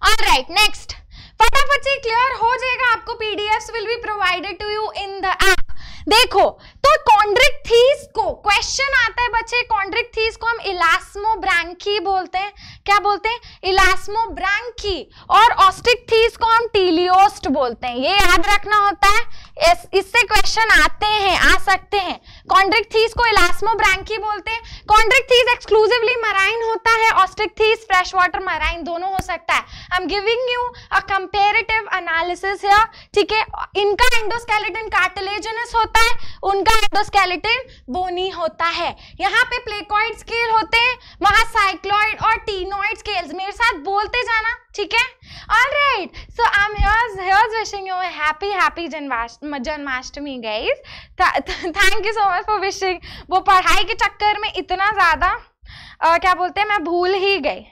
alright next फटाफट से क्लियर हो जाएगा आपको PDFs will be provided to you in the app देखो तो कॉन्ड्रिक थीस को क्वेश्चन आता है बच्चे कॉन्ड्रिक थीस को हम इलास्मो इलास्मोब्रैंकी बोलते हैं क्या बोलते हैं इलास्मो इलास्मोब्रैंकी और ऑस्टिक थीस को हम टीलियोस्ट बोलते हैं ये याद रखना होता है इससे क्वेश्चन आते हैं आ सकते हैं कॉन्ड्रिकथीस को इलास्मोब्रैंकी बोलते हैं कॉन्ड्रिकथीस एक्सक्लूसिवली मराइन होता है ऑस्ट्रिकथीस फ्रेश वाटर मराइन दोनों हो सकता है I am giving you a comparative analysis here ठीक है इनका एंडोस्केलेटन कार्टिलेजनस होता है उनका एंडोस्केलेटन बोनी होता है यहाँ पे प्लेकॉइड स्केल होते हैं वहां साइक्लॉइड और टीनोइड स्केल्स मेरे साथ बोलते जाना ठीक है all right so I am wishing you happy happy Janmashtami guys thank you so much for wishing वो पढ़ाई के चक्कर में इतना ज़्यादा uh, क्या बोलते हैं मैं भूल ही गई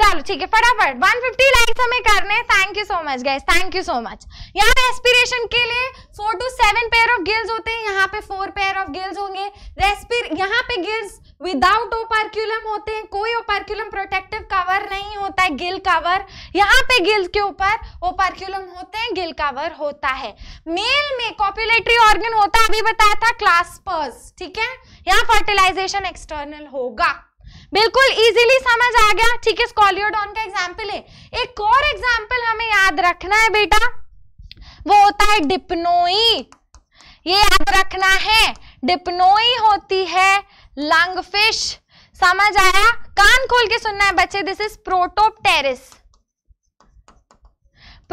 चलो ठीक है फटाफट 150 लाइक्स हमें करने thank you so much guys thank you so much यहाँ रेस्पिरेशन के लिए four to seven pair of gills होते हैं यहाँ पे फोर पेयर ऑफ गिल्स होंगे रेस्पिर यहाँ पे गिल्स विदाउट ओपरक्यूलम होते हैं कोई ओपरक्यूलम प्रोटेक्टिव कवर नहीं होता है गिल कवर यहाँ पे गिल्स के ऊपर ओपरक्यूलम होते हैं गिल कवर होता है मेल में कॉप्यूलेटरी ऑर्गन होता है अभी बताया था क्लास्पर्स ठीक है यहाँ फर्टिलाइजेशन एक्सटर्नल होगा बिल्कुल इजीली समझ आ गया ठीक है स्कॉलियोडॉन का एग्जाम्पल है एक और एग्जाम्पल हमें याद रखना है बेटा वो होता है डिप्नोई ये याद रखना है डिप्नोई होती है लंग फिश समझ आया कान खोल के सुनना है बच्चे दिस इज प्रोटोप प्रोटोप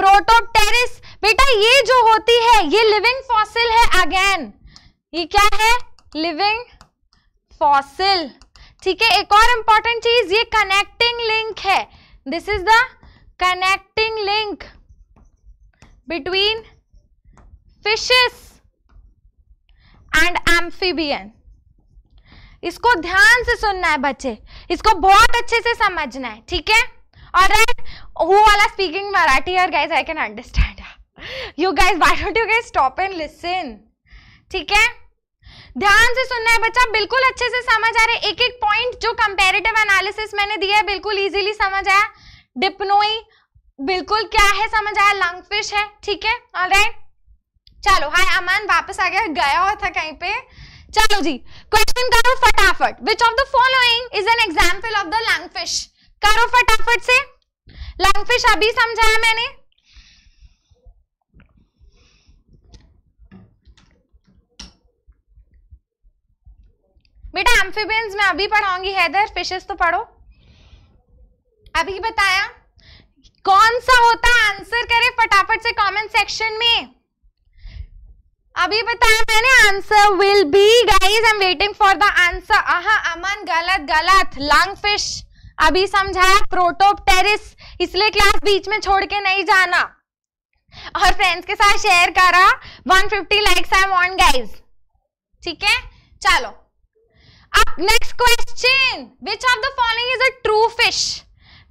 प्रोटोपटेरिस बेटा ये जो होती है ये लिविंग फॉसिल है अगेन ये क्या है लिविंग फॉसिल ठीक है एक और इंपॉर्टेंट चीज ये कनेक्टिंग लिंक है this is the connecting link between fishes and amphibian इसको ध्यान से सुनना है बच्चे इसको बहुत अच्छे से समझना है ठीक है और राइट वो वाला स्पीकिंग मराठी और guys I can understand you guys why don't you guys stop and listen ठीक है ध्यान से सुनना है बच्चा बिल्कुल अच्छे से समझ आ रहे एक एक पॉइंट जो कंपेरेटिव एनालिसिस मैंने दिया है बिल्कुल इजीली समझ आया डिप्नोई बिल्कुल क्या है समझ आया लंग फिश है ठीक है ऑलराइट चलो हाय अमन वापस आ गया गया हुआ था कहीं पे चलो जी क्वेश्चन करो फटाफट which of the following is an example of the lungfish करो फटाफट से लंग फिश अभी समझाया मैंने बेटा एम्फीबियंस में अभी पढ़ाऊंगी हैदर फिशेस तो पढ़ो अभी बताया कौन सा होता है आंसर करे फटाफट से कमेंट सेक्शन में अभी बताया मैंने answer will be guys I am waiting for the answer आहा अमन गलत गलत लंग फिश अभी समझाया प्रोटोपटेरिस इसलिए क्लास बीच में छोड़ के नहीं जाना और फ्रेंड्स के साथ शेयर करा 150 लाइक्स आई वांट गाइस ठीक है चलो अब next question which of the following is a true fish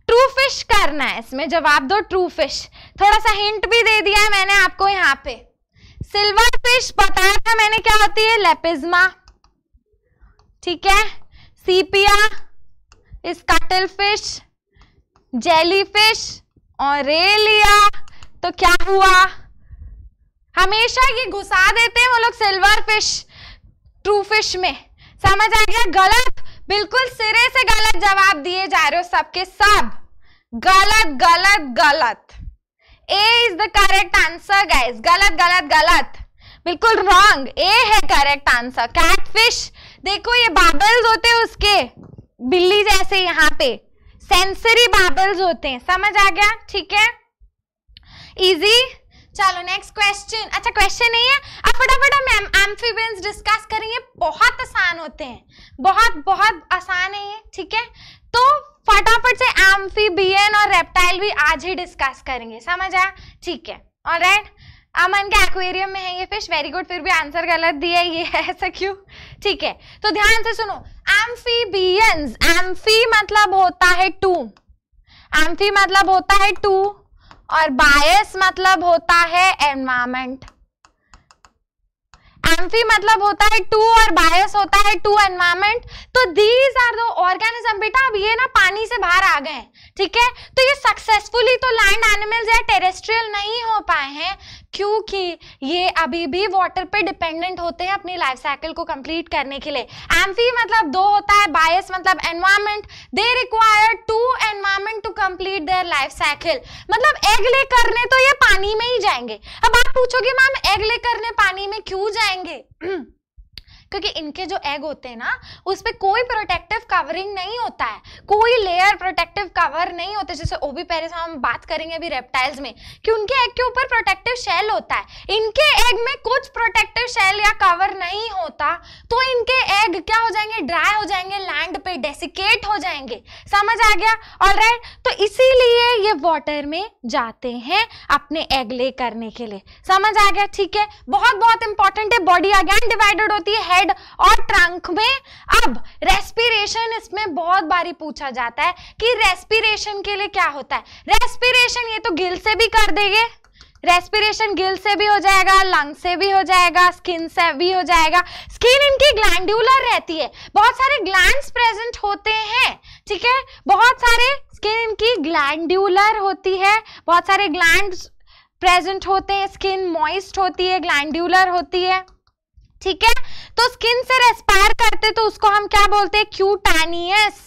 true fish करना है इसमें जवाब दो ट्रू फिश थोड़ा सा हिंट भी दे दिया है मैंने आपको यहाँ पे सिल्वर फिश बताया था मैंने क्या होती है लेपिज्मा ठीक है Sepia cuttlefish jellyfish Aurelia तो क्या हुआ हमेशा ये घुसा देते हैं वो लोग सिल्वर फिश ट्रू फिश में समझ आ गया गलत बिल्कुल सिरे से गलत जवाब दिए जा रहे हो सबके सब गलत गलत गलत A is the correct answer guys गलत गलत गलत बिल्कुल रॉन्ग ए है करेक्ट आंसर कैटफिश देखो ये बाबल्स होते हैं उसके बिल्ली जैसे यहाँ पे सेंसरी बाबल्स होते हैं समझ आ गया ठीक है इजी चलो नेक्स्ट क्वेश्चन अच्छा क्वेश्चन नहीं है अब फटाफट हम एम्फीबियंस डिस्कस करेंगे बहुत आसान होते हैं बहुत बहुत आसान है ये ठीक है तो फटाफट से एम्फीबियन और रेप्टाइल भी आज ही डिस्कस करेंगे समझ आया ठीक है और अमन के एक्वेरियम में है ये फिश वेरी गुड फिर भी आंसर गलत दिया ये है [LAUGHS] ऐसा क्यों ठीक है तो ध्यान से सुनो एम्फीबियंस एम्फी मतलब होता है टू एम्फी मतलब होता है टू और बायस मतलब होता है एनवायरमेंट एम्फी मतलब होता है टू और बायस होता है टू एनवायरमेंट तो दीज आर दो ऑर्गेनिज्म बेटा अब ये ना पानी से बाहर आ गए ठीक है तो ये सक्सेसफुली तो लैंड एनिमल्स या टेरेस्ट्रियल नहीं हो पाए हैं क्योंकि ये अभी भी वाटर पे डिपेंडेंट होते हैं अपनी लाइफ साइकिल को कंप्लीट करने के लिए एम्फी मतलब दो होता है बायस मतलब environment they require to environment to complete their life cycle मतलब एग ले करने तो ये पानी में ही जाएंगे अब आप पूछोगे मैम एग ले करने पानी में क्यों जाएंगे [CLEARS THROAT] क्योंकि इनके जो एग होते हैं ना उस पर कोई प्रोटेक्टिव कवरिंग नहीं होता है कोई लेयर प्रोटेक्टिव कवर नहीं होता जैसे ओबी पेरिस हम बात करेंगे अभी रेप्टाइल्स में कि उनके एग के ऊपर प्रोटेक्टिव शेल होता है इनके एग में कुछ प्रोटेक्टिव शेल या कवर नहीं होता तो इनके एग क्या हो जाएंगे ड्राई हो जाएंगे लैंड पे डेसिकेट हो जाएंगे समझ आ गया ऑल right? तो इसीलिए ये वॉटर में जाते हैं अपने एग ले करने के लिए समझ आ गया ठीक है बहुत बहुत इंपॉर्टेंट है बॉडी अगेन डिवाइडेड होती है हेड और ट्रंक में अब रेस्पिरेशन इसमें बहुत बारी पूछा जाता है कि रेस्पिरेशन के लिए क्या होता है रेस्पिरेशन ये तो गिल से भी कर देंगे रेस्पिरेशन गिल से भी हो जाएगा लंग से भी हो जाएगा स्किन से भी हो जाएगा स्किन इनकी ग्लैंडुलर रहती है बहुत सारे ग्लैंड्स प्रेजेंट होते हैं ठीक है बहुत सारे स्किन इनकी ग्लैंडुलर होती है बहुत सारे ग्लैंड प्रेजेंट होते हैं स्किन मॉइस्ट होती है ग्लैंडुलर होती है ठीक है तो स्किन से रेस्पायर करते तो उसको हम क्या बोलते हैं क्यूटानियस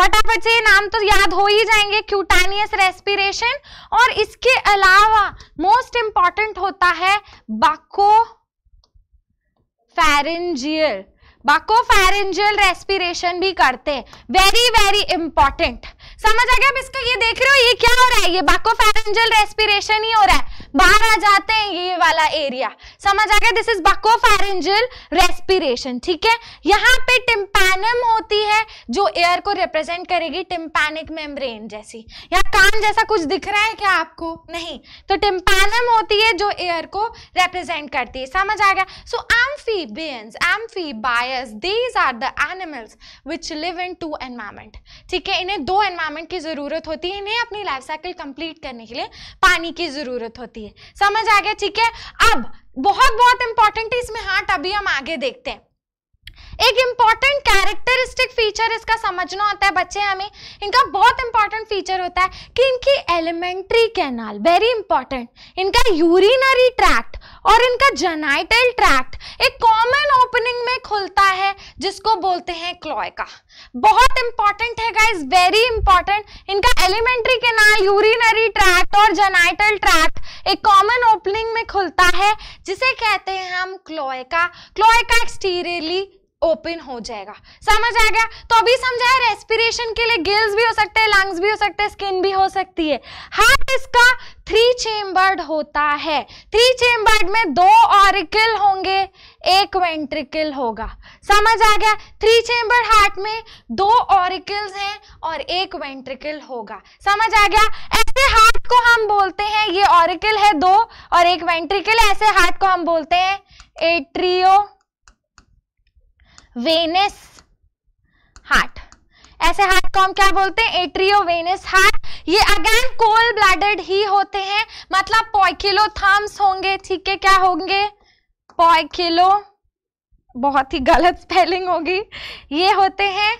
फटाफट से ये नाम तो याद हो ही जाएंगे क्यूटानियस रेस्पिरेशन और इसके अलावा मोस्ट इंपॉर्टेंट होता है बाको फैरेंजियल फेरेंजियल रेस्पिरेशन भी करते हैं वेरी वेरी इंपॉर्टेंट समझ आ गया अब इसका ये देख रहे हो ये क्या हो रहा है ये बाको फेरेंजियल रेस्पिरेशन ही हो रहा है बाहर आ जाते हैं ये वाला एरिया समझ आ गया दिस इज बकोफारेंजियल रेस्पिरेशन ठीक है यहाँ पे टिम्पैनम होती है जो एयर को रिप्रेजेंट करेगी टिम्पैनिक मेम्ब्रेन जैसी या कान जैसा कुछ दिख रहा है क्या आपको नहीं तो टिम्पैनम होती है जो एयर को रिप्रेजेंट करती है समझ आ गया so amphibians amphibious these are the animals which live in two environment ठीक है इन्हें दो एनवायरमेंट की जरूरत होती है इन्हें अपनी लाइफ साइकिल कंप्लीट करने के लिए पानी की जरूरत होती है समझ आ गया ठीक है अब बहुत बहुत इंपॉर्टेंट है इसमें हार्ट अभी हम आगे देखते हैं एक इम्पॉर्टेंट कैरेक्टरिस्टिक फीचर इसका समझना होता है बच्चे हमें इनका बहुत इंपॉर्टेंट फीचर होता है कि इनकी एलिमेंट्री कैनाल वेरी इंपॉर्टेंट इनका यूरिनरी ट्रैक्ट और इनका जनाइटल ट्रैक्ट एक कॉमन ओपनिंग में खुलता है जिसको बोलते हैं क्लॉयका बहुत इंपॉर्टेंट है गाइस वेरी इंपॉर्टेंट इनका एलिमेंट्री कैनाल यूरिनरी ट्रैक्ट और जनाइटल ट्रैक्ट एक कॉमन ओपनिंग में खुलता है जिसे कहते हैं हम क्लॉयका क्लॉयका एक्सटीरियरली ओपन हो जाएगा समझ आ गया तो अभी समझाया रेस्पिरेशन के लिए गिल्स भी हो सकते हैं लंग्स भी हो सकते हैं स्किन भी हो सकती है हार्ट इसका थ्री चेम्बर्ड होता है थ्री चेम्बर्ड में दो ऑरिकल होंगे एक वेंट्रिकल होगा समझ आ गया थ्री चेम्बर हार्ट में दो ऑरिकल्स हैं और एक वेंट्रिकल होगा समझ आ गया ऐसे हार्ट को हम बोलते हैं ये ऑरिकल है दो और एक वेंट्रिकल ऐसे हार्ट को हम बोलते हैं एट्रियो वेनेस हार्ट ऐसे हार्ट को हम क्या बोलते हैं वेनिस हार्ट ये अगेन कोल ब्लडेड ही होते हैं मतलब थम्स होंगे ठीक है क्या होंगे पॉइकिलो बहुत ही गलत स्पेलिंग होगी ये होते हैं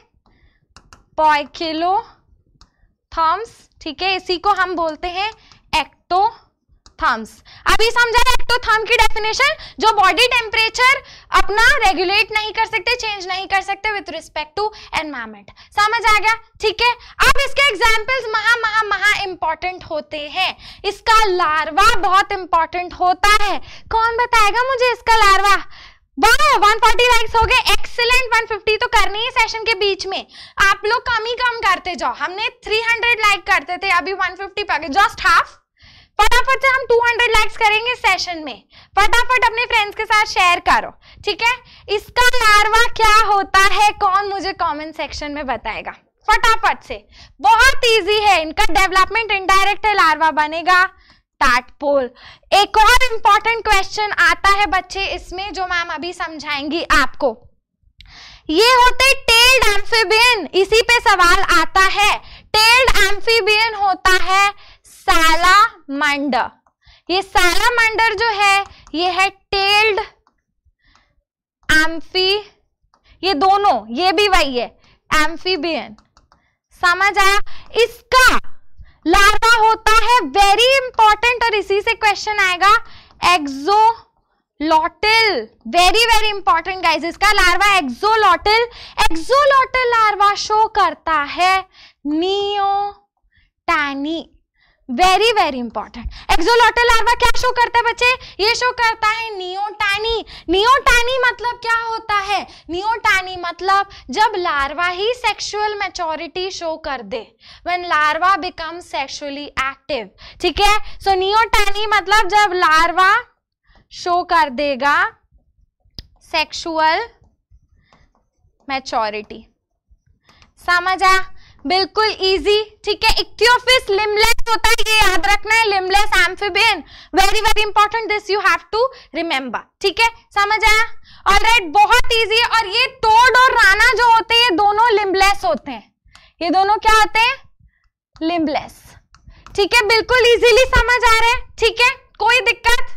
पॉइकिलो थम्स ठीक है इसी को हम बोलते हैं एक्टो थम्स अभी समझा तो थम की डेफिनेशन जो बॉडी टेम्परेचर अपना रेगुलेट नहीं कर सकते चेंज नहीं कर सकते विथ रिस्पेक्ट टू एनवायरमेंट समझ आ गया ठीक है अब इसके एग्जाम्पल्स महा महा महा इंपॉर्टेंट होते हैं इसका लार्वा बहुत इंपॉर्टेंट होता है कौन बताएगा मुझे इसका लार्वा वाह 140 लाइक्स हो गए एक्सीलेंट 150 तो करनी है सेशन के बीच में आप लोग कम ही कम करते जाओ हमने 300 लाइक करते थे अभी 150 पे आ गए जस्ट हाफ फटाफट से हम 200 लाइक्स करेंगे सेशन में फटाफट अपने फ्रेंड्स के साथ शेयर करो ठीक है इसका लार्वा क्या होता है कौन मुझे कमेंट सेक्शन में बताएगा फटाफट से बहुत इजी है इनका डेवलपमेंट इनडायरेक्ट है लार्वा बनेगा टाटपोल एक और इंपॉर्टेंट क्वेश्चन आता है बच्चे इसमें जो मैम अभी समझाएंगी आपको ये होते टेल्ड एम्फीबियन इसी पे सवाल आता है टेल्ड एम्फीबियन होता है सैलामांडर ये सैलामांडर जो है ये है टेल्ड एम्फी ये दोनों ये भी वही है एम्फीबियन समझ आया इसका लार्वा होता है वेरी इंपॉर्टेंट और इसी से क्वेश्चन आएगा axolotl very very important guys इसका larva axolotl axolotl larva show करता है neotenic very very important axolotl larva क्या शो करता है बच्चे ये शो करता है नियोटानी नियोटानी मतलब क्या होता है नियोटानी मतलब जब लार्वा ही सेक्सुअल मैच्योरिटी शो कर दे when larva become sexually active ठीक है सो नियोटानी मतलब जब लार्वा शो कर देगा सेक्सुअल मैच्योरिटी आया बिल्कुल इजी ठीक है इक्टियोफिस लिमलेस होता है ये याद रखना है limbless amphibian very very important this you have to remember ठीक है समझ आया ऑल राइट बहुत इजी है और ये टोड और राना जो होते हैं ये दोनों लिमलेस होते हैं ये दोनों क्या होते हैं लिमलेस ठीक है बिल्कुल इजीली समझ आ रहे हैं ठीक है कोई दिक्कत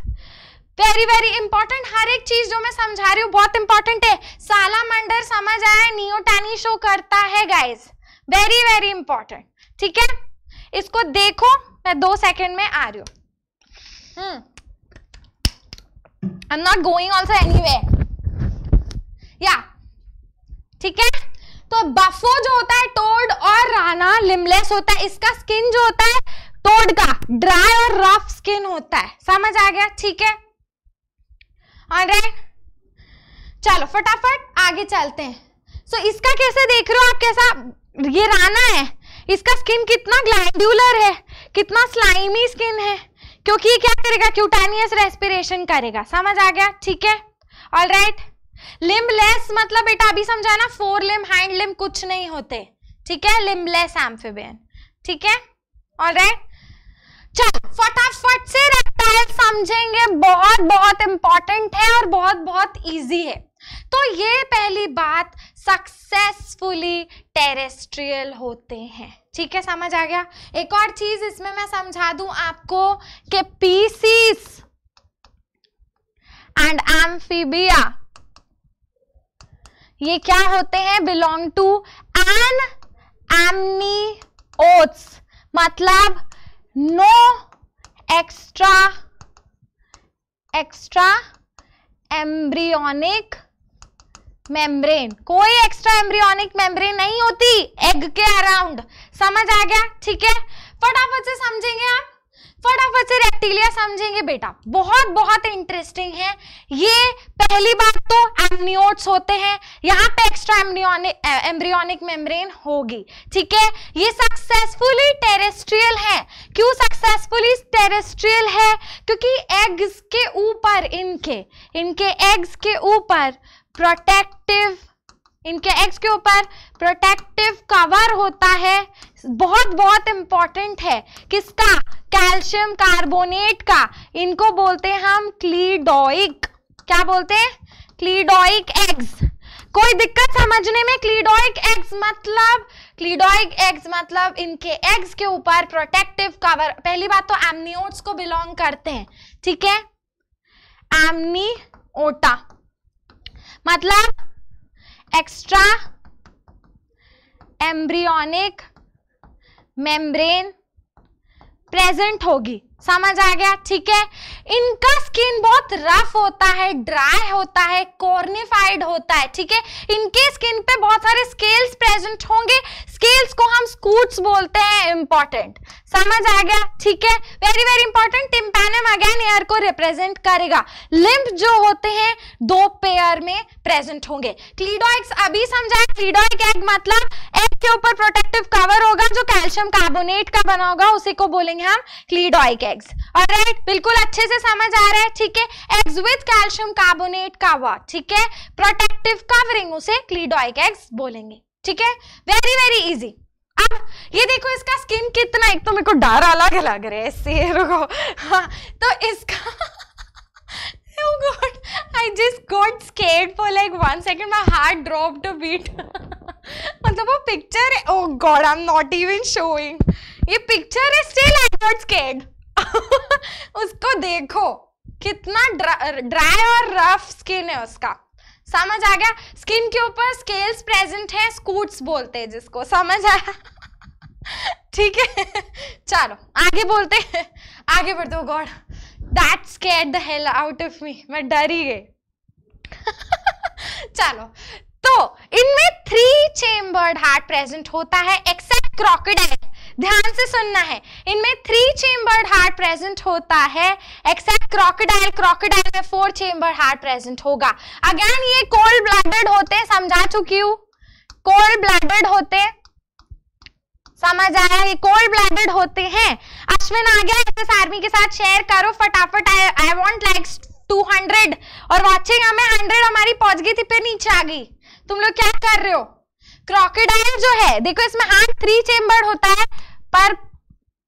वेरी वेरी इंपॉर्टेंट हर एक चीज जो मैं समझा रही हूँ बहुत इंपॉर्टेंट है सालामंडर समझ आया नियोटैनी शो करता है गाइज वेरी वेरी इंपॉर्टेंट ठीक है इसको देखो मैं दो सेकंड में आ रही हूं I am not going also any या ठीक है तो बफो जो होता है टोड और राना लिमलेस होता है इसका स्किन जो होता है टोड का ड्राई और रफ स्किन होता है समझ आ गया ठीक है ऑलराइट चलो फटाफट आगे चलते हैं सो so, इसका कैसे देख रहे हो आप कैसा ये राना है इसका स्किन कितना ग्लैंडुलर है कितना स्लाइमी स्किन है क्योंकि ये क्या करेगा क्यूटानियस रेस्पिरेशन करेगा समझ आ गया ठीक है ऑल राइट लिम्बलेस मतलब बेटा अभी समझाना फोर लिम हैंड लिम कुछ नहीं होते ठीक है लिम्बलेस एम्फिबियन ठीक है ऑल राइट चलो फटाफट से रेप्टाइल समझेंगे बहुत बहुत इंपॉर्टेंट है और बहुत बहुत इजी है तो ये पहली बात सक्सेसफुली टेरेस्ट्रियल होते हैं ठीक है समझ आ गया एक और चीज इसमें मैं समझा दूं आपको कि पीसीस एंड एम्फीबिया ये क्या होते हैं belong to an amniotes मतलब no extra extra embryonic membrane कोई एक्स्ट्रा एम्ब्रियोनिक मेम्ब्रेन नहीं होती एग के अराउंड समझ आ गया ठीक है फटाफट से समझेंगे आप फटाफट से रेप्टिलिया समझेंगे बेटा बहुत बहुत इंटरेस्टिंग है ये पहली बात तो एमनियोट्स होते हैं यहाँ पे एक्स्ट्रा एम्ब्रियोनिक एम्ब्रियोनिक मेम्ब्रेन होगी ठीक है ये सक्सेसफुली टेरेस्ट्रियल है क्यों सक्सेसफुली टेरेस्ट्रियल है क्योंकि एग्स के ऊपर इनके इनके एग्स के ऊपर प्रोटेक्टिव इनके एग्स के ऊपर प्रोटेक्टिव कवर होता है बहुत बहुत इंपॉर्टेंट है किसका कैल्शियम कार्बोनेट का इनको बोलते हैं हम क्लीडोइक क्या बोलते हैं क्लीडोइक एग्स कोई दिक्कत समझने में क्लीडोइक एग्स मतलब क्लीडोइक एग्स मतलब इनके एग्स के ऊपर प्रोटेक्टिव कवर पहली बात तो एमनियोट्स को बिलोंग करते हैं ठीक है एमनी ओटा मतलब एक्स्ट्रा एम्ब्रियोनिक मेम्ब्रेन प्रेजेंट होगी समझ आ गया ठीक है इनका स्किन बहुत रफ होता है ड्राई होता है कॉर्निफाइड होता है ठीक है इनके स्किन पे बहुत सारे स्केल्स प्रेजेंट होंगे स्केल्स को हम स्कूट्स बोलते हैं इंपॉर्टेंट समझ आ गया ठीक है very very important tympanum again ear को रिप्रेजेंट करेगा लिम्प जो होते हैं दो पेयर में प्रेजेंट होंगे क्लीडोइक्स अभी समझाए क्लीडोइक एग मतलब एग के ऊपर प्रोटेक्टिव कवर होगा जो कैल्शियम कार्बोनेट का बना होगा उसी को बोलेंगे हम क्लीडोइक एग्स ऑलराइट बिल्कुल अच्छे से समझ आ रहा है ठीक है एग्स विद कैल्शियम कार्बोनेट का वॉट ठीक है प्रोटेक्टिव कवरिंग उसे क्लीडोइक एग्स बोलेंगे ठीक है वेरी वेरी इजी अब ये देखो इसका स्किन कितना एक तो मेरे को डर अलग लग रहा है शेर रुको हाँ तो इसका [LAUGHS] oh God, I just got scared for like one second. My heart dropped a beat. [LAUGHS] मतलब वो पिक्चर है oh god I am not even showing ये पिक्चर है स्टिल आई नॉट स्केर्ड देखो कितना ड्राई और रफ स्किन है उसका समझ आ गया स्किन के ऊपर स्केल्स प्रेजेंट है स्कूट्स बोलते हैं जिसको समझ आया ठीक है चलो आगे बोलते हैं आगे बढ़ते हो god that scared the hell out of me मैं डर ही गई चलो तो इनमें थ्री चेम्बर्ड हार्ट प्रेजेंट होता है एक्सेप्ट क्रोकोडाइल ध्यान से सुनना है इनमें थ्री चेम्बर्ड हार्ट प्रेजेंट होता है एक्सेप्ट क्रोकोडाइल क्रोकोडाइल में फोर चेम्बर हार्ट प्रेजेंट होगा अगेन ये कोल्ड ब्लडेड होते हैं समझा चुकी हूँ कोल्ड ब्लडेड होते समझ आया ये कोल्ड ब्लडेड होते हैं अश्विन आ गया एस आर्मी के साथ शेयर करो फटाफट I want like two hundred और वाचिंग हमें हंड्रेड हमारी पहुंच गई थी फिर नीचे आ गई तुम लोग क्या कर रहे हो क्रोकोडाइल जो है देखो इसमें हार्ट थ्री चेम्बर्ड होता है पर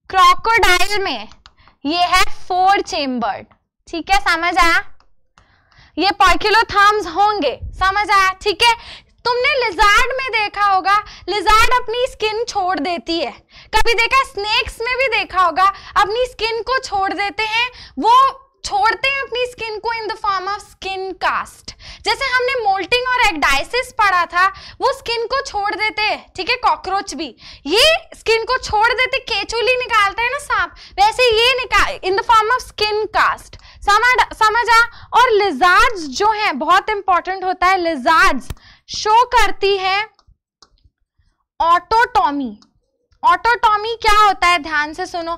क्रोकोडाइल में ये है फोर चेम्बर ठीक है समझ आया ये पॉर्क्यूलोथर्म्स होंगे समझ आया ठीक है तुमने लिजार्ड में देखा होगा लिजार्ड अपनी स्किन छोड़ देती है कभी देखा स्नेक्स में भी देखा होगा अपनी स्किन को छोड़ देते हैं वो छोड़ते हैं अपनी स्किन को in the form of skin cast जैसे हमने मोल्टिंग और एगडाइसिस पढ़ा था वो स्किन को छोड़ देते हैं ठीक है कॉकरोच भी ये स्किन को छोड़ देते केचुली निकालते हैं ना सांप वैसे ये निकाल in the form of skin cast समझ आ और लिजार्ड्स जो है बहुत इंपॉर्टेंट होता है लिजार्ड्स शो करती है ऑटोटॉमी ऑटोटॉमी क्या होता है ध्यान से सुनो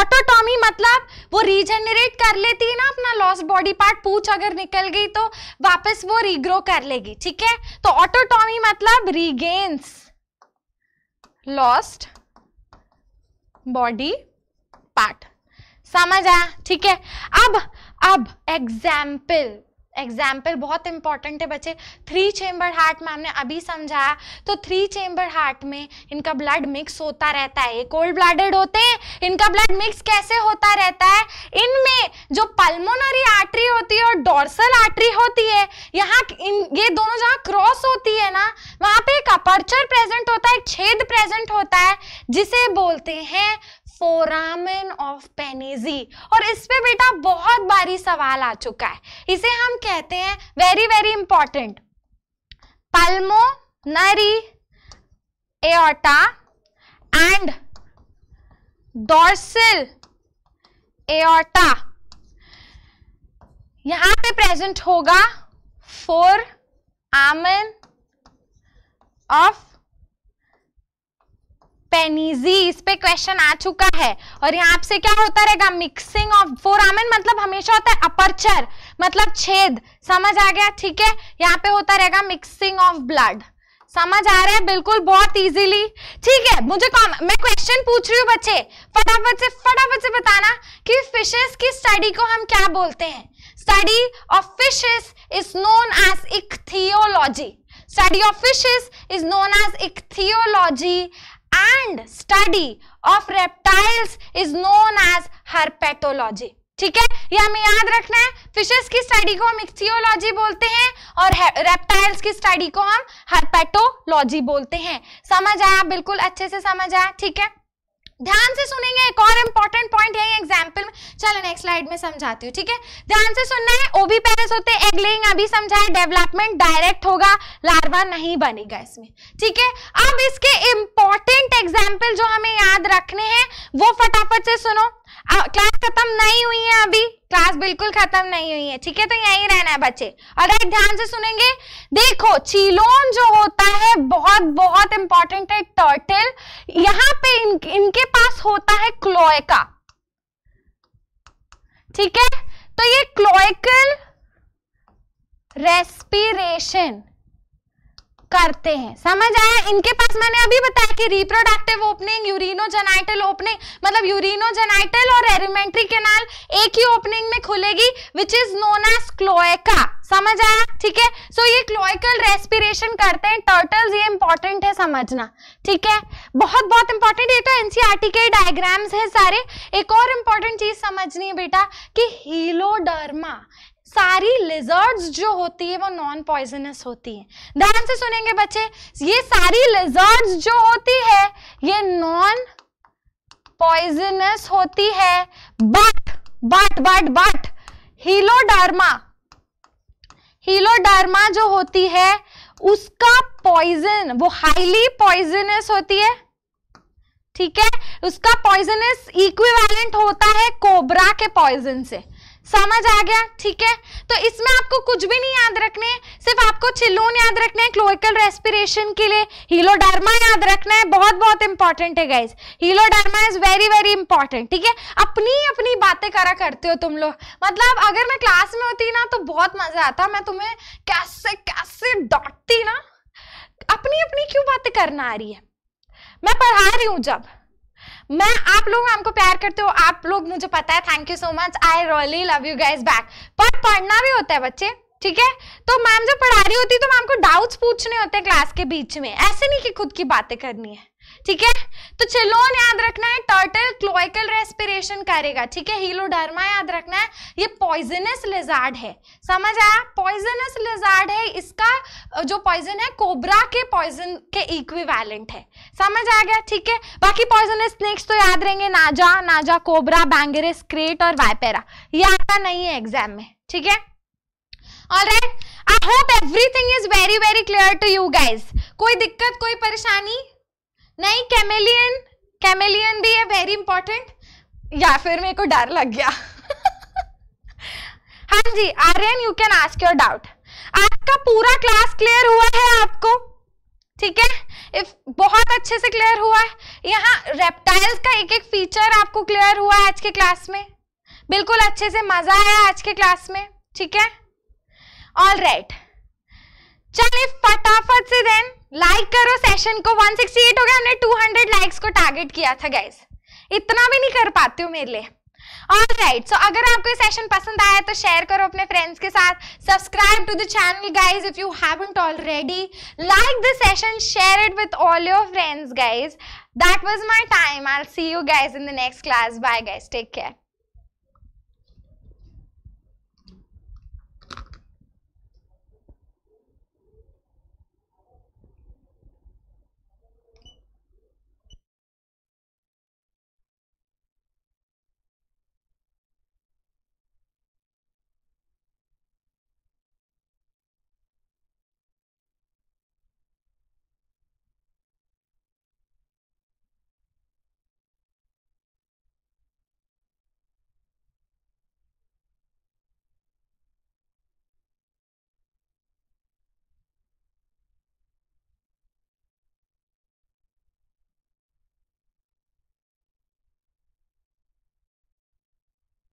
ऑटोटॉमी मतलब वो रीजनरेट कर लेती है ना अपना लॉस्ट बॉडी पार्ट पूछ अगर निकल गई तो वापस वो रीग्रो कर लेगी ठीक है तो ऑटोटॉमी मतलब रीगेन्स लॉस्ट बॉडी पार्ट समझ आया ठीक है अब अब एग्जाम्पल एग्जाम्पल बहुत इंपॉर्टेंट है बच्चे थ्री चेंबर हार्ट में हमने अभी समझाया तो थ्री चेंबर हार्ट में इनका ब्लड मिक्स होता रहता है कोल्ड ब्लडेड होते हैं इनका ब्लड मिक्स कैसे होता रहता है इनमें जो पल्मोनरी आर्टरी होती है और डोर्सल आर्टरी होती है यहाँ इन ये दोनों जहाँ क्रॉस होती है ना वहाँ पे एक अपर्चर प्रेजेंट होता है एक छेद प्रेजेंट होता है जिसे बोलते हैं फोरामेन ऑफ पेनेजी और इस पे बेटा बहुत बारी सवाल आ चुका है इसे हम कहते हैं वेरी वेरी इंपॉर्टेंट नरी एटा एंड डोर्सिल एटा यहां पे प्रेजेंट होगा फोर आमन ऑफ पेनीजी इस पे क्वेश्चन आ चुका है और यहाँ आपसे क्या होता रहेगा मिक्सिंग ऑफ फोरामेन मतलब हमेशा होता है अपर्चर मतलब छेद समझ आ गया ठीक है यहाँ पे होता रहेगा मिक्सिंग ऑफ ब्लड समझ आ रहा है बिल्कुल बहुत इजीली ठीक है मुझे कौन मैं क्वेश्चन पूछ रही हूँ बच्चे फटाफट से फटाफट से बताना कि फिशेस की स्टडी को हम क्या बोलते हैं study of fishes is known as ichthyology study of fishes is known as ichthyology and study of reptiles is known as herpetology ठीक है ये हमें याद रखना है फिशेस की स्टडी को हम इक्सियोलॉजी बोलते हैं और रेप्टाइल्स की स्टडी को हम हरपेटोलॉजी बोलते हैं समझ आया बिल्कुल अच्छे से समझ आया ठीक है ध्यान से सुनेंगे एक और इंपॉर्टेंट पॉइंट यही एग्जाम्पल में चलो नेक्स्ट स्लाइड में समझाती हूँ ठीक है ध्यान से सुनना है ओबी पेरेस होते हैं अभी समझाए डेवलपमेंट डायरेक्ट होगा लार्वा नहीं बनेगा इसमें ठीक है अब इसके इंपॉर्टेंट एग्जाम्पल जो हमें याद रखने हैं वो फटाफट से सुनो क्लास खत्म नहीं हुई है अभी क्लास बिल्कुल खत्म नहीं हुई है ठीक है तो यही रहना है बच्चे और एक ध्यान से सुनेंगे देखो चीलोन जो होता है बहुत बहुत इंपॉर्टेंट है टर्टल यहाँ पे इन, इनके पास होता है क्लोएका ठीक है तो ये क्लोएकल रेस्पिरेशन करते हैं समझ आया इनके पास मैंने अभी बताया कि reproductive opening urinogenital opening मतलब यूरिनो जेनाइटल और एरिमेंट्री कैनाल एक ही ओपनिंग में खुलेगी which is known as cloaca समझ आया ठीक है सो ये क्लोइकल रेस्पिरेशन करते हैं टर्टल्स ये इंपॉर्टेंट है समझना ठीक है बहुत बहुत इंपॉर्टेंट ये तो एनसीईआरटी e के डायग्राम्स है सारे एक और इंपॉर्टेंट चीज समझनी है बेटा कि हीलोडर्मा सारी लिजर्ड्स जो होती है वो नॉन पॉइजनस होती है ध्यान से सुनेंगे बच्चे ये सारी लिजर्ड्स जो होती है ये नॉन पॉइजनस होती है but but but but heloderma heloderma जो होती है उसका पॉइजन वो हाईली पॉइजनस होती है ठीक है उसका पॉइजनस इक्विवेलेंट होता है कोबरा के पॉइजन से समझ आ गया ठीक है तो इसमें आपको कुछ भी नहीं याद रखने है सिर्फ आपको छिलून याद रखने हैं क्लोइकल रेस्पिरेशन के लिए हीलोडर्मा याद रखना है बहुत बहुत इंपॉर्टेंट है guys heloderma is very very important ठीक है अपनी अपनी बातें करा करते हो तुम लोग मतलब अगर मैं क्लास में होती ना तो बहुत मजा आता मैं तुम्हें कैसे कैसे डॉटती ना अपनी अपनी क्यों बातें करना आ रही है मैं पढ़ा रही हूं जब मैं आप लोग हमको प्यार करते हो आप लोग मुझे पता है thank you so much I really love you guys back पर पढ़ना भी होता है बच्चे ठीक है तो मैम जब पढ़ा रही होती है तो मैम को डाउट्स पूछने होते हैं क्लास के बीच में ऐसे नहीं कि खुद की बातें करनी है ठीक है तो चिलोन याद रखना है टर्टल क्लोइकल रेस्पिरेशन करेगा ठीक है हीलोडर्मा याद रखना है ये पॉइजनस लिजार्ड है समझ आया पॉइजनस लिजार्ड है इसका जो पॉइजन है कोबरा के पॉइजन के इक्विवेलेंट है समझ आ गया ठीक है बाकी पॉइजनस स्नेक्स तो याद रहेंगे naja naja cobra bungarus krait और वाइपेरा ये आता नहीं है एग्जाम में ठीक है all right I hope everything is very very clear to you guys कोई दिक्कत कोई परेशानी नहीं कैमेलियन कैमेलियन भी है वेरी इंपॉर्टेंट या फिर मेरे को डर लग गया [LAUGHS] हाँ जी Aryan you can ask your doubt आपका पूरा क्लास क्लियर हुआ है आपको ठीक है इफ बहुत अच्छे से क्लियर हुआ है यहाँ रेप्टाइल्स का एक एक फीचर आपको क्लियर हुआ है आज के क्लास में बिल्कुल अच्छे से मजा आया आज के क्लास में ठीक है ऑल राइट right. चलिए फटाफट से देन लाइक करो सेशन को 168 हो गया हमने 200 लाइक्स को टारगेट किया था गाइज इतना भी नहीं कर पाती हूँ मेरे लिए ऑल राइट सो अगर आपको ये सेशन पसंद आया तो शेयर करो अपने फ्रेंड्स के साथ subscribe to the channel guys if you haven't already like the session share it with all your friends guys that was my time I see you guys in the next class bye guys take care